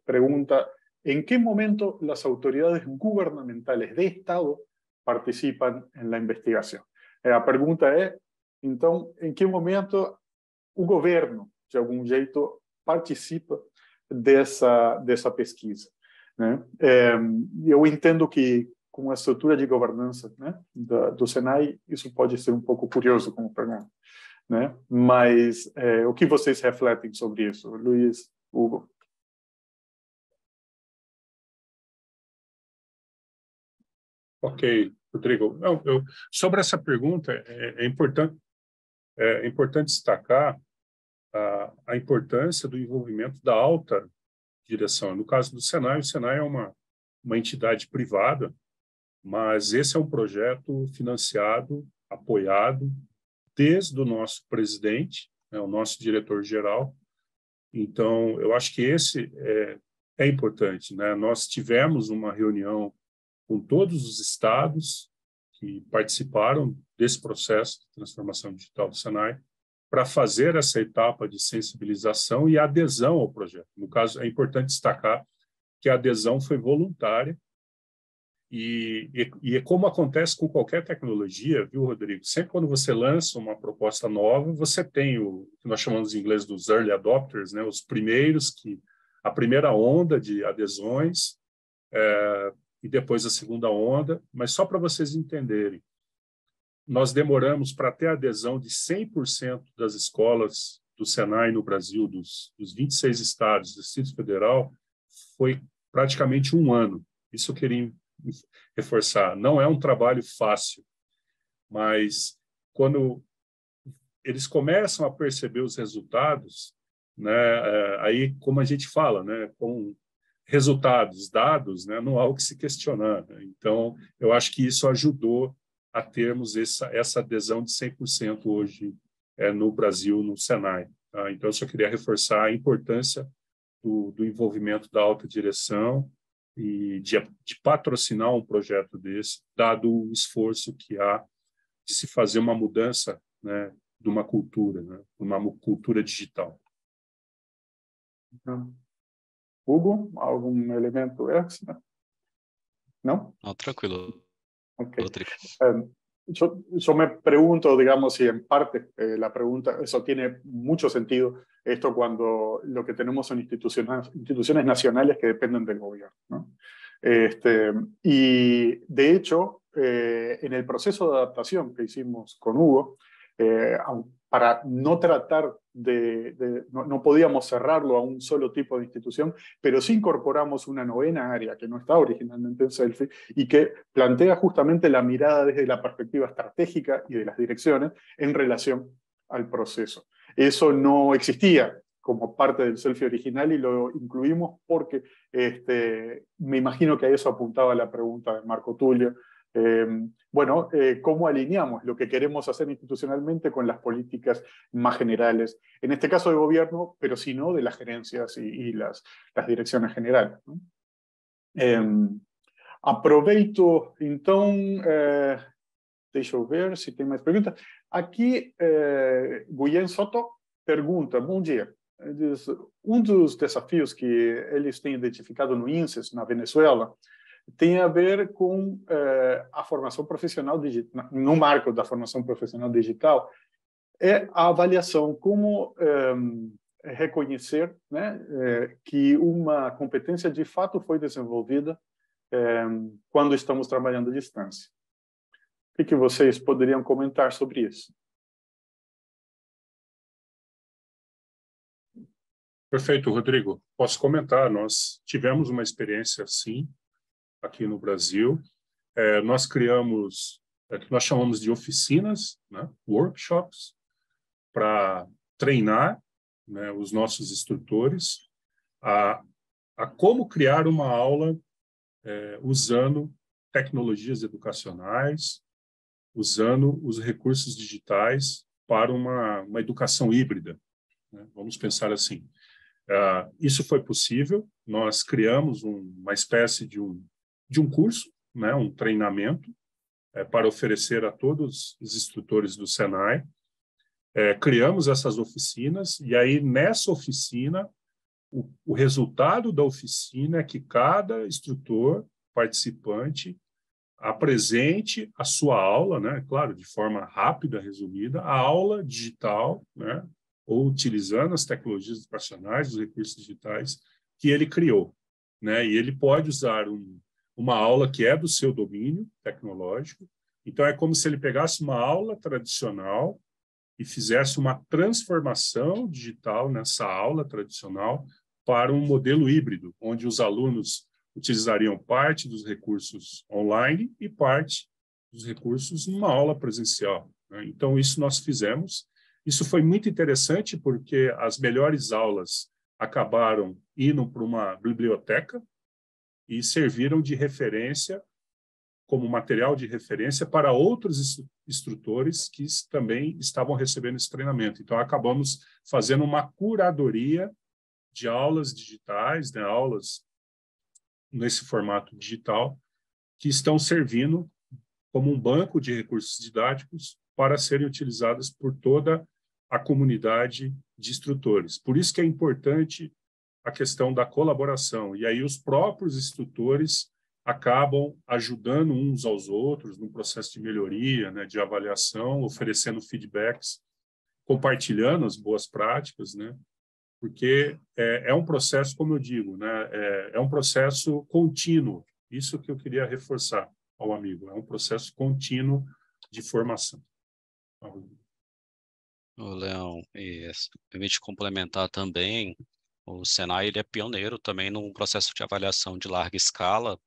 Speaker 2: pregunta, ¿En qué momento las autoridades gubernamentales de Estado participan en la investigación? Eh, a pergunta é, então, em que momento o governo, de algum jeito, participa dessa, pesquisa? Né? ¿Eh? É, eu eh, entendo que com a estrutura de governança né, da, do Senai, isso pode ser um pouco curioso como pergunta. Né? Mas é, o que vocês refletem sobre isso, Luiz, Hugo?
Speaker 4: Ok, Rodrigo. Não, eu, sobre essa pergunta, é, é importante, é importante destacar a, a, importância do envolvimento da alta direção. No caso do Senai, o Senai é uma, uma entidade privada, mas esse é um projeto financiado, apoiado, desde o nosso presidente, né, o nosso diretor-geral. Então, eu acho que esse é, é importante. Né? Nós tivemos uma reunião com todos os estados que participaram desse processo de transformação digital do Senai para fazer essa etapa de sensibilização e adesão ao projeto. No caso, é importante destacar que a adesão foi voluntária e, e, e é como acontece com qualquer tecnologia, viu, Rodrigo? Sempre quando você lança uma proposta nova, você tem o que nós chamamos em inglês dos early adopters, né? Os primeiros que a primeira onda de adesões é, e depois a segunda onda, mas só para vocês entenderem, nós demoramos para ter adesão de 100% das escolas do Senai no Brasil, dos, dos 26 estados, do Distrito Federal, foi praticamente um ano. Isso eu queria reforçar. Não é um trabalho fácil, mas quando eles começam a perceber os resultados, né, é, aí como a gente fala, né, com resultados, dados, né, não há o que se questionar. Né? Então, eu acho que isso ajudou a termos essa, essa adesão de 100% hoje é, no Brasil, no Senai. Tá? Então, eu só queria reforçar a importância do, do envolvimento da alta direção e de, de patrocinar um projeto desse, dado o esforço que há de se fazer uma mudança né, de uma cultura, né, uma cultura digital.
Speaker 1: Então,
Speaker 2: Hugo, ¿Algún elemento extra? ¿no? tranquilo. Ok. Em, yo, me pregunto, digamos, si en parte eh, la pregunta, eso tiene mucho sentido, esto cuando lo que tenemos son instituciones, instituciones nacionales que dependen del gobierno. ¿no? Este, y de hecho, eh, en el proceso de adaptación que hicimos con Hugo, eh, para no tratar de, no, podíamos cerrarlo a un solo tipo de institución, pero sí incorporamos una novena área que no estaba originalmente en Selfie y que plantea justamente la mirada desde la perspectiva estratégica y de las direcciones en relación al proceso. Eso no existía como parte del selfie original y lo incluimos porque este, me imagino que a eso apuntaba la pregunta de Marco Tulio, eh, bueno, eh, cómo alineamos lo que queremos hacer institucionalmente con las políticas más generales, en este caso de gobierno, pero si no de las gerencias y, las, las, direcciones generales. ¿no? Em, aproveito, entonces, eh, deixa ver si tem más preguntas aquí eh, Soto pregunta, bom día. uno um dos desafios que eles têm identificado no INSES, na Venezuela, tem a ver com eh, a formação profissional digital. No marco da formação profissional digital, é a avaliação, como eh, reconhecer né, eh, que uma competência de fato foi desenvolvida quando estamos trabalhando à distância. O que, que vocês poderiam comentar sobre isso?
Speaker 4: Perfeito, Rodrigo. Posso comentar? Nós tivemos uma experiência assim aqui no Brasil. É, nós criamos é, que nós chamamos de oficinas, né, workshops, para treinar né, os nossos instrutores a, a como criar uma aula é, usando tecnologias educacionais, usando os recursos digitais para uma, uma educação híbrida. Né? Vamos pensar assim. Uh, isso foi possível, nós criamos um, uma espécie de um de um curso, né, um treinamento é, para oferecer a todos os instrutores do Senai. É, criamos essas oficinas e aí nessa oficina o, o resultado da oficina é que cada instrutor participante apresente a sua aula, né? Claro, de forma rápida, resumida, a aula digital, né? Ou utilizando as tecnologias educacionais, os recursos digitais que ele criou, né? E ele pode usar um, uma aula que é do seu domínio tecnológico. Então, é como se ele pegasse uma aula tradicional e fizesse uma transformação digital nessa aula tradicional para um modelo híbrido, onde os alunos utilizariam parte dos recursos online e parte dos recursos numa aula presencial. Né? Então, isso nós fizemos. Isso foi muito interessante porque as melhores aulas acabaram indo para uma biblioteca e serviram de referência, como material de referência, para outros instrutores que também estavam recebendo esse treinamento. Então, acabamos fazendo uma curadoria de aulas digitais, né, aulas nesse formato digital, que estão servindo como um banco de recursos didáticos para serem utilizadas por toda a comunidade de instrutores. Por isso que é importante a questão da colaboração. E aí os próprios instrutores acabam ajudando uns aos outros no processo de melhoria, né, de avaliação, oferecendo feedbacks, compartilhando as boas práticas, né? Porque é, é um processo, como eu digo, né, é, é um processo contínuo. Isso que eu queria reforçar ao amigo. É um processo contínuo de formação.
Speaker 3: Ô, Leão, assim, permite complementar também o Senai ele é pioneiro também num processo de avaliação de larga escala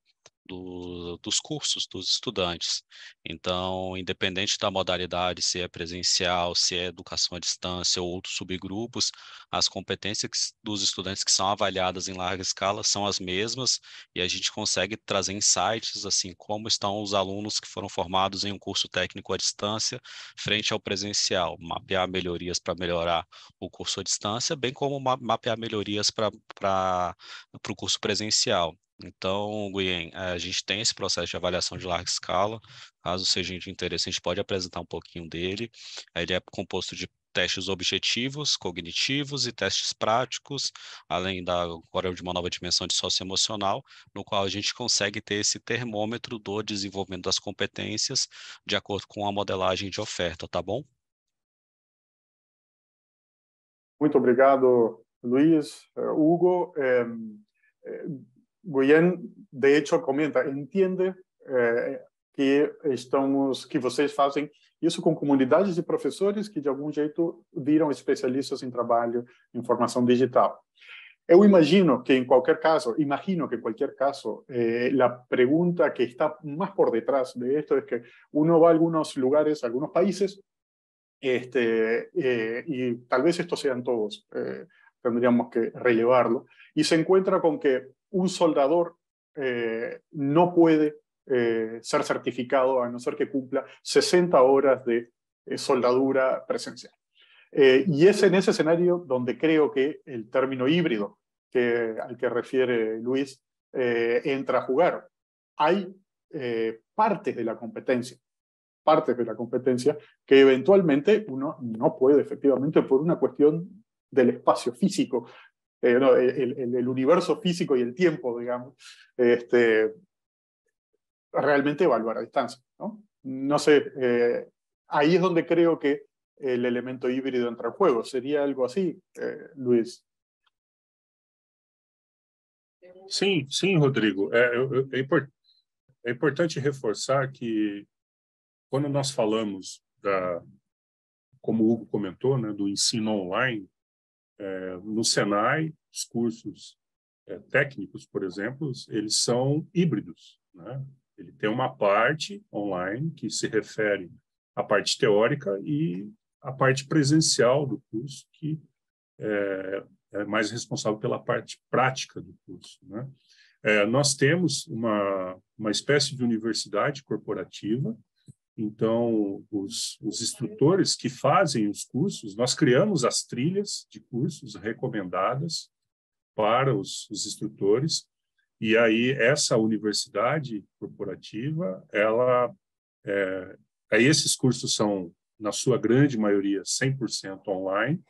Speaker 3: do, dos cursos dos estudantes. Então, independente da modalidade, se é presencial, se é educação à distância ou outros subgrupos, as competências dos estudantes que são avaliadas em larga escala são as mesmas e a gente consegue trazer insights, assim, como estão os alunos que foram formados em um curso técnico à distância frente ao presencial, mapear melhorias para melhorar o curso à distância, bem como mapear melhorias para o curso presencial. Então, Guilherme, eh, a gente tem esse processo de avaliação de larga escala. Caso seja de interesse, a gente pode apresentar um pouquinho dele. Ele é composto de testes objetivos, cognitivos e testes práticos, além da agora de uma nova dimensão de socioemocional, no qual a gente consegue ter esse termômetro do desenvolvimento das competências de acordo com a modelagem de oferta, tá bom?
Speaker 2: Muito obrigado, Luiz. Eh, Hugo, eh, Guillén, de hecho, comenta, entiende eh, que estamos, que vocês hacen eso con comunidades de profesores que de algún jeito viram especialistas en em trabajo en em formación digital. Eu imagino que en em cualquier caso, imagino que en caso, la eh, pregunta que está más por detrás de esto es que uno va a algunos lugares, algunos países, este, y eh, e tal vez estos sean todos, tendríamos que relevarlo, y e se encuentra con que un soldador eh, no puede eh, ser certificado a no ser que cumpla 60 horas de eh, soldadura presencial. y es en ese escenario donde creo que el término híbrido que, al que refiere Luis entra a jugar. Hay partes de la competencia partes de la competencia que eventualmente uno no puede efectivamente por una cuestión del espacio físico eh, el, universo físico y el tiempo, digamos, este, realmente evaluar a distancia. No, no sé, eh, ahí es donde creo que el elemento híbrido entra
Speaker 4: en juego. ¿Sería algo así, eh, Luis? Sí, sí, Rodrigo. Es importante reforzar que cuando nos hablamos, como Hugo comentó, né, do ensino online, é, no Senai, os cursos é, técnicos, por exemplo, eles são híbridos. Né? Ele tem uma parte online que se refere à parte teórica e à parte presencial do curso, que é, é mais responsável pela parte prática do curso. Né? É, nós temos uma, uma espécie de universidade corporativa então, os, os instrutores que fazem os cursos, nós criamos as trilhas de cursos recomendadas para os, os instrutores, e aí essa universidade corporativa, ela. É, aí esses cursos são, na sua grande maioria, 100% online,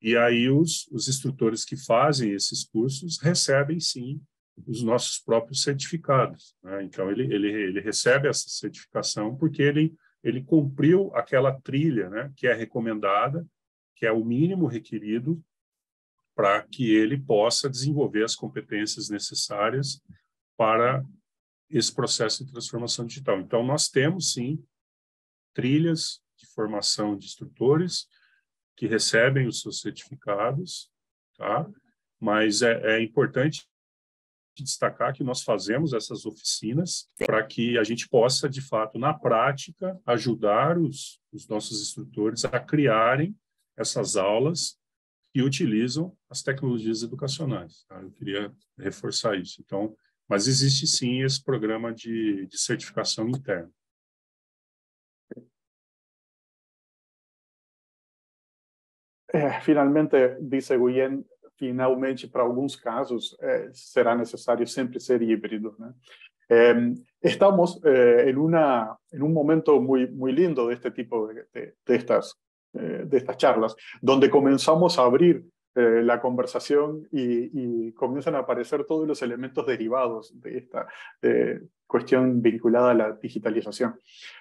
Speaker 4: e aí os, os instrutores que fazem esses cursos recebem, sim, os nossos próprios certificados. Né? Então, ele, ele, ele recebe essa certificação porque ele, ele cumpriu aquela trilha né, que é recomendada, que é o mínimo requerido para que ele possa desenvolver as competências necessárias para esse processo de transformação digital. Então, nós temos, sim, trilhas de formação de instrutores que recebem os seus certificados, tá? mas é, é importante destacar que nós fazemos essas oficinas para que a gente possa, de fato, na prática, ajudar os, os nossos instrutores a criarem essas aulas que utilizam as tecnologias educacionais. Tá? Eu queria reforçar isso. Então, mas existe sim esse programa de, de certificação interna.
Speaker 2: Eh, finalmente, dice Guillén, finalmente, para algunos casos, eh, será necesario siempre ser híbrido. Em, estamos eh, en, un momento muy, lindo de este tipo de, estas, eh, de estas charlas, donde comenzamos a abrir la conversación y, y, comienzan a aparecer todos los elementos derivados de esta cuestión vinculada a la digitalización.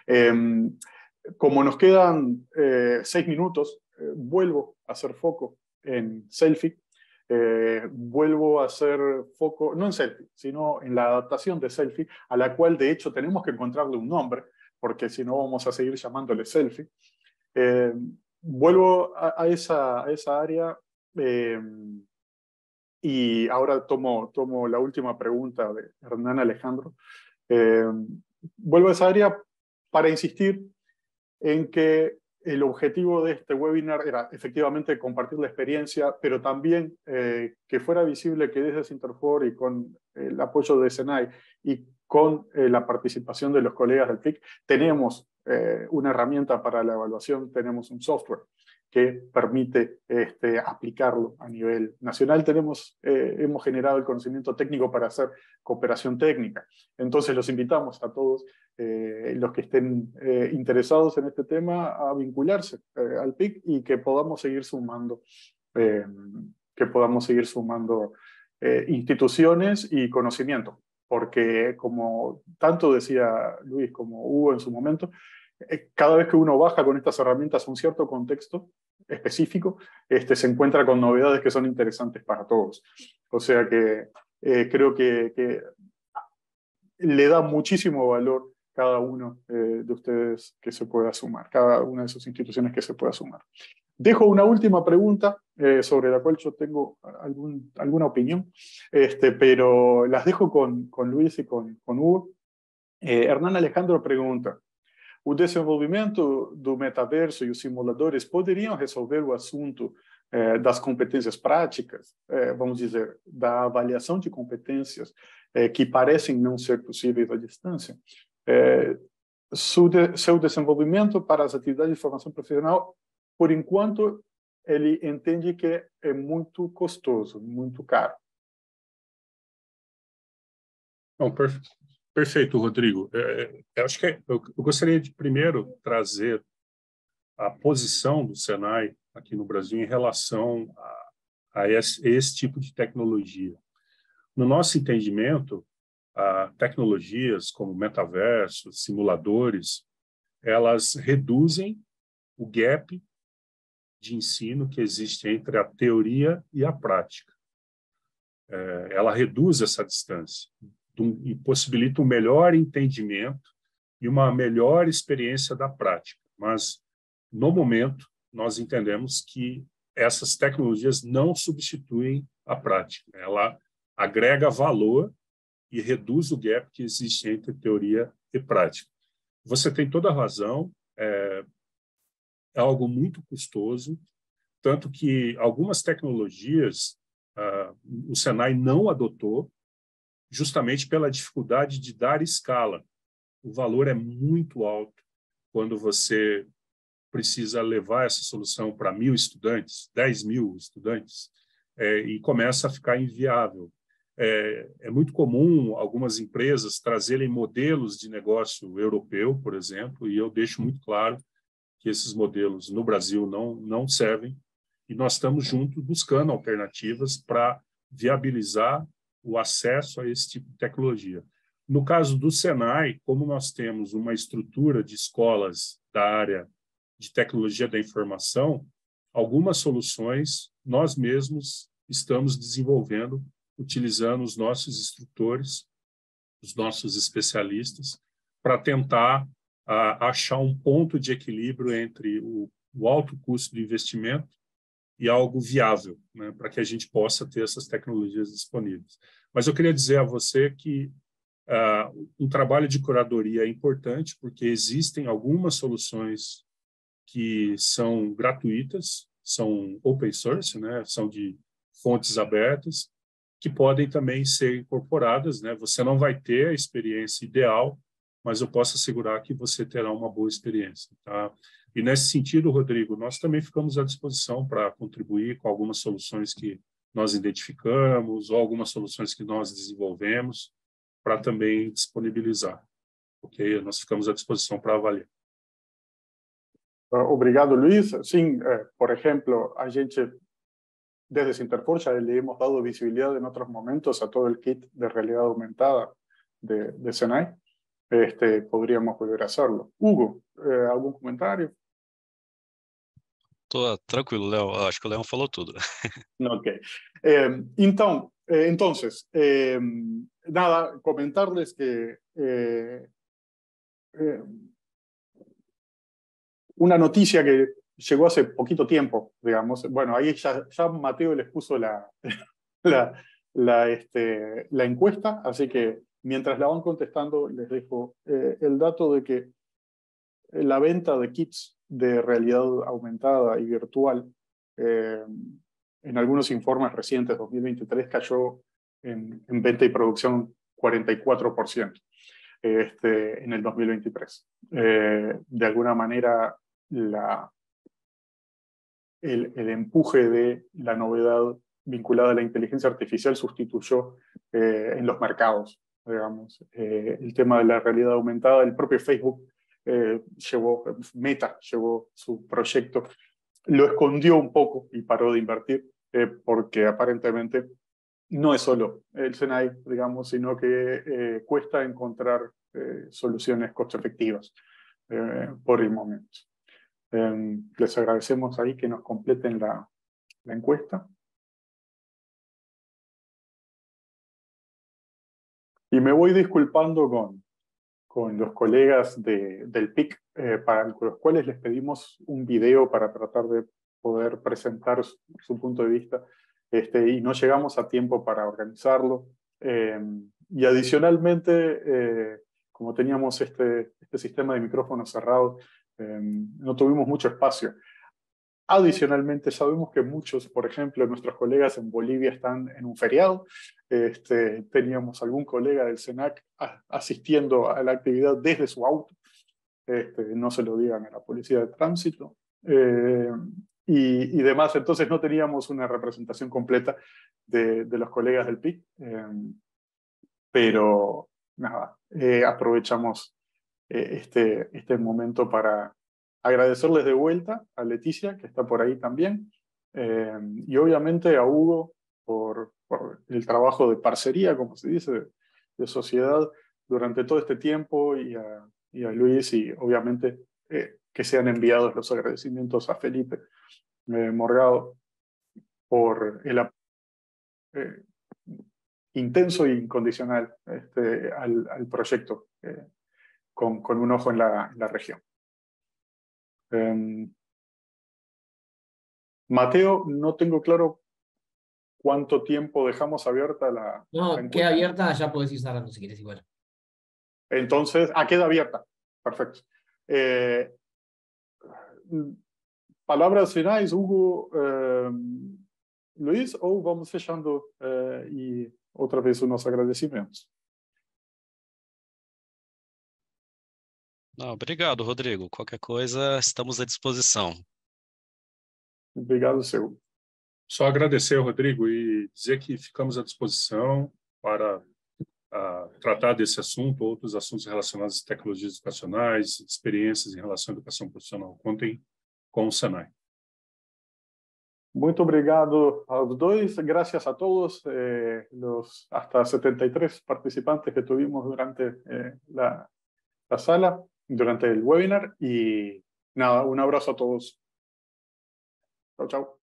Speaker 2: Em, como nos quedan seis minutos, vuelvo a hacer foco en selfie eh, vuelvo a hacer foco, no en selfie, sino en la adaptación de selfie, a la cual de hecho tenemos que encontrarle un nombre, porque si no vamos a seguir llamándole selfie. Eh, vuelvo a, esa, esa, área eh, y ahora tomo, tomo la última pregunta de Hernán Alejandro. vuelvo a esa área para insistir en que el objetivo de este webinar era efectivamente compartir la experiencia, pero también eh, que fuera visible que desde Sinterfor y con el apoyo de SENAI y con eh, la participación de los colegas del PIC, tenemos eh, una herramienta para la evaluación, tenemos un software que permite este, aplicarlo a nivel nacional. Tenemos, hemos generado el conocimiento técnico para hacer cooperación técnica. Entonces los invitamos a todos eh, los que estén eh, interesados en este tema a vincularse eh, al PIC y que podamos seguir sumando, que podamos seguir sumando instituciones y conocimiento, porque como tanto decía Luis como Hugo en su momento, cada vez que uno baja con estas herramientas a un cierto contexto específico, este, se encuentra con novedades que son interesantes para todos. O sea que creo que, que le da muchísimo valor cada uno eh, de ustedes que se pueda sumar, cada una de sus instituciones que se pueda sumar. Dejo una última pregunta eh, sobre la cual yo tengo algún, alguna opinión, este, pero las dejo con, con Luis y con, con Hugo. Eh, Hernán Alejandro pregunta, o desarrollo del metaverso y los simuladores podrían resolver o de las competencias prácticas, vamos a decir, de da evaluación de competencias que parecen no ser posibles a distancia? Eh, seu, seu desenvolvimento para as atividades de formação profissional, por enquanto, ele entende que é muito custoso, muito caro.
Speaker 4: Bom, perfeito, Rodrigo. É, eu é, acho que é, eu, eu gostaria de primeiro trazer a posição do Senai aqui no Brasil em relação a, a esse, esse, tipo de tecnologia. No nosso entendimento, ah, tecnologias como metaverso, simuladores, elas reduzem o gap de ensino que existe entre a teoria e a prática. É, ela reduz essa distância e possibilita um melhor entendimento e uma melhor experiência da prática. Mas, no momento, nós entendemos que essas tecnologias não substituem a prática. Ela agrega valor e reduz o gap que existe entre teoria e prática. Você tem toda a razão, é, é algo muito custoso, tanto que algumas tecnologias ah, o Senai não adotou, justamente pela dificuldade de dar escala. O valor é muito alto quando você precisa levar essa solução para mil estudantes, dez mil estudantes, é, e começa a ficar inviável é, é, muito comum algumas empresas trazerem modelos de negócio europeu, por exemplo, e eu deixo muito claro que esses modelos no Brasil não, não servem, e nós estamos juntos buscando alternativas para viabilizar o acesso a esse tipo de tecnologia. No caso do Senai, como nós temos uma estrutura de escolas da área de tecnologia da informação, algumas soluções nós mesmos estamos desenvolvendo utilizando os nossos instrutores, os nossos especialistas, para tentar ah, achar um ponto de equilíbrio entre o, o alto custo do investimento e algo viável, né, para que a gente possa ter essas tecnologias disponíveis. Mas eu queria dizer a você que uh, um trabalho de curadoria é importante, porque existem algumas soluções que são gratuitas, são open source, né, são de fontes abertas, que podem também ser incorporadas. Né? Você não vai ter a experiência ideal, mas eu posso assegurar que você terá uma boa experiência. Tá? E nesse sentido, Rodrigo, nós também ficamos à disposição para contribuir com algumas soluções que nós identificamos ou algumas soluções que nós desenvolvemos para também disponibilizar. Ok? Nós ficamos à disposição para avaliar. Ah, obrigado, Luiz. Sim, eh, por exemplo,
Speaker 2: a gente Desde Sinterfor ya le hemos dado visibilidad en otros momentos a todo el kit de realidad aumentada de, de Senai. Este, podríamos volver a hacerlo. Hugo, eh, ¿algún comentario?
Speaker 3: tranquilo, Leo. Acho que Leo habló todo. ok.
Speaker 2: Eh, eh, entonces, nada, comentarles que una noticia que llegó hace poquito tiempo, digamos. Bueno, ahí ya, ya Mateo les puso la, este, la, encuesta, así que mientras la van contestando, les dejo eh, el dato de que la venta de kits de realidad aumentada y virtual eh, en algunos informes recientes, 2023, cayó en, venta y producción 44% este, en el 2023. Eh, de alguna manera, la, el, empuje de la novedad vinculada a la inteligencia artificial sustituyó eh, en los mercados, digamos. Eh, el tema de la realidad aumentada, el propio Facebook eh, llevó, Meta llevó su proyecto, lo escondió un poco y paró de invertir, porque aparentemente no es solo el Senai, digamos, sino que cuesta encontrar soluciones costo efectivas por el momento. Em, les agradecemos ahí que nos completen
Speaker 1: la, encuesta.
Speaker 2: Y me voy disculpando con, los colegas del PIC, eh, con para los cuales les pedimos un video para tratar de poder presentar su, punto de vista, este, y no llegamos a tiempo para organizarlo. Em, y adicionalmente, eh, como teníamos este, este sistema de micrófonos cerrados, Em, no tuvimos mucho espacio. Adicionalmente, sabemos que muchos, por ejemplo, nuestros colegas en Bolivia están en un feriado. Este, teníamos algún colega del SENAC asistiendo a la actividad desde su auto. Este, no se lo digan a la policía de tránsito. Eh, y, demás, entonces no teníamos una representación completa de, los colegas del PIC, em, pero nada, eh, aprovechamos eh, este, este momento para agradecerles de vuelta a Leticia, que está por ahí también, eh, y obviamente a Hugo por, por, el trabajo de parcería, como se dice, de, sociedad durante todo este tiempo, y a, Luis, y obviamente eh, que sean enviados los agradecimientos a Felipe Morgado por el intenso e incondicional este, al, proyecto con, un ojo en
Speaker 1: la, la región. Em,
Speaker 2: Mateo, no tengo claro cuánto tiempo dejamos abierta la.
Speaker 1: No, queda abierta, ya puedes ir cerrando si quieres igual.
Speaker 2: Entonces, ah, queda abierta. Perfecto. Eh, palabras finales, Hugo, em, Luis, o vamos fechando eh, y otra vez unos
Speaker 1: agradecimientos. Não,
Speaker 3: obrigado, Rodrigo. Qualquer coisa, estamos à disposição.
Speaker 4: Obrigado, seu. Só agradecer, Rodrigo, e dizer que ficamos à disposição para a, ah, tratar desse assunto, outros assuntos relacionados às tecnologias educacionais, experiências em relação à educação profissional. Contem com o Senai.
Speaker 2: Muito obrigado aos dois. Graças a todos eh,
Speaker 4: los hasta
Speaker 2: 73 participantes que tuvimos durante eh, sala. durante el webinar y nada, un abrazo a todos. Chao, chao.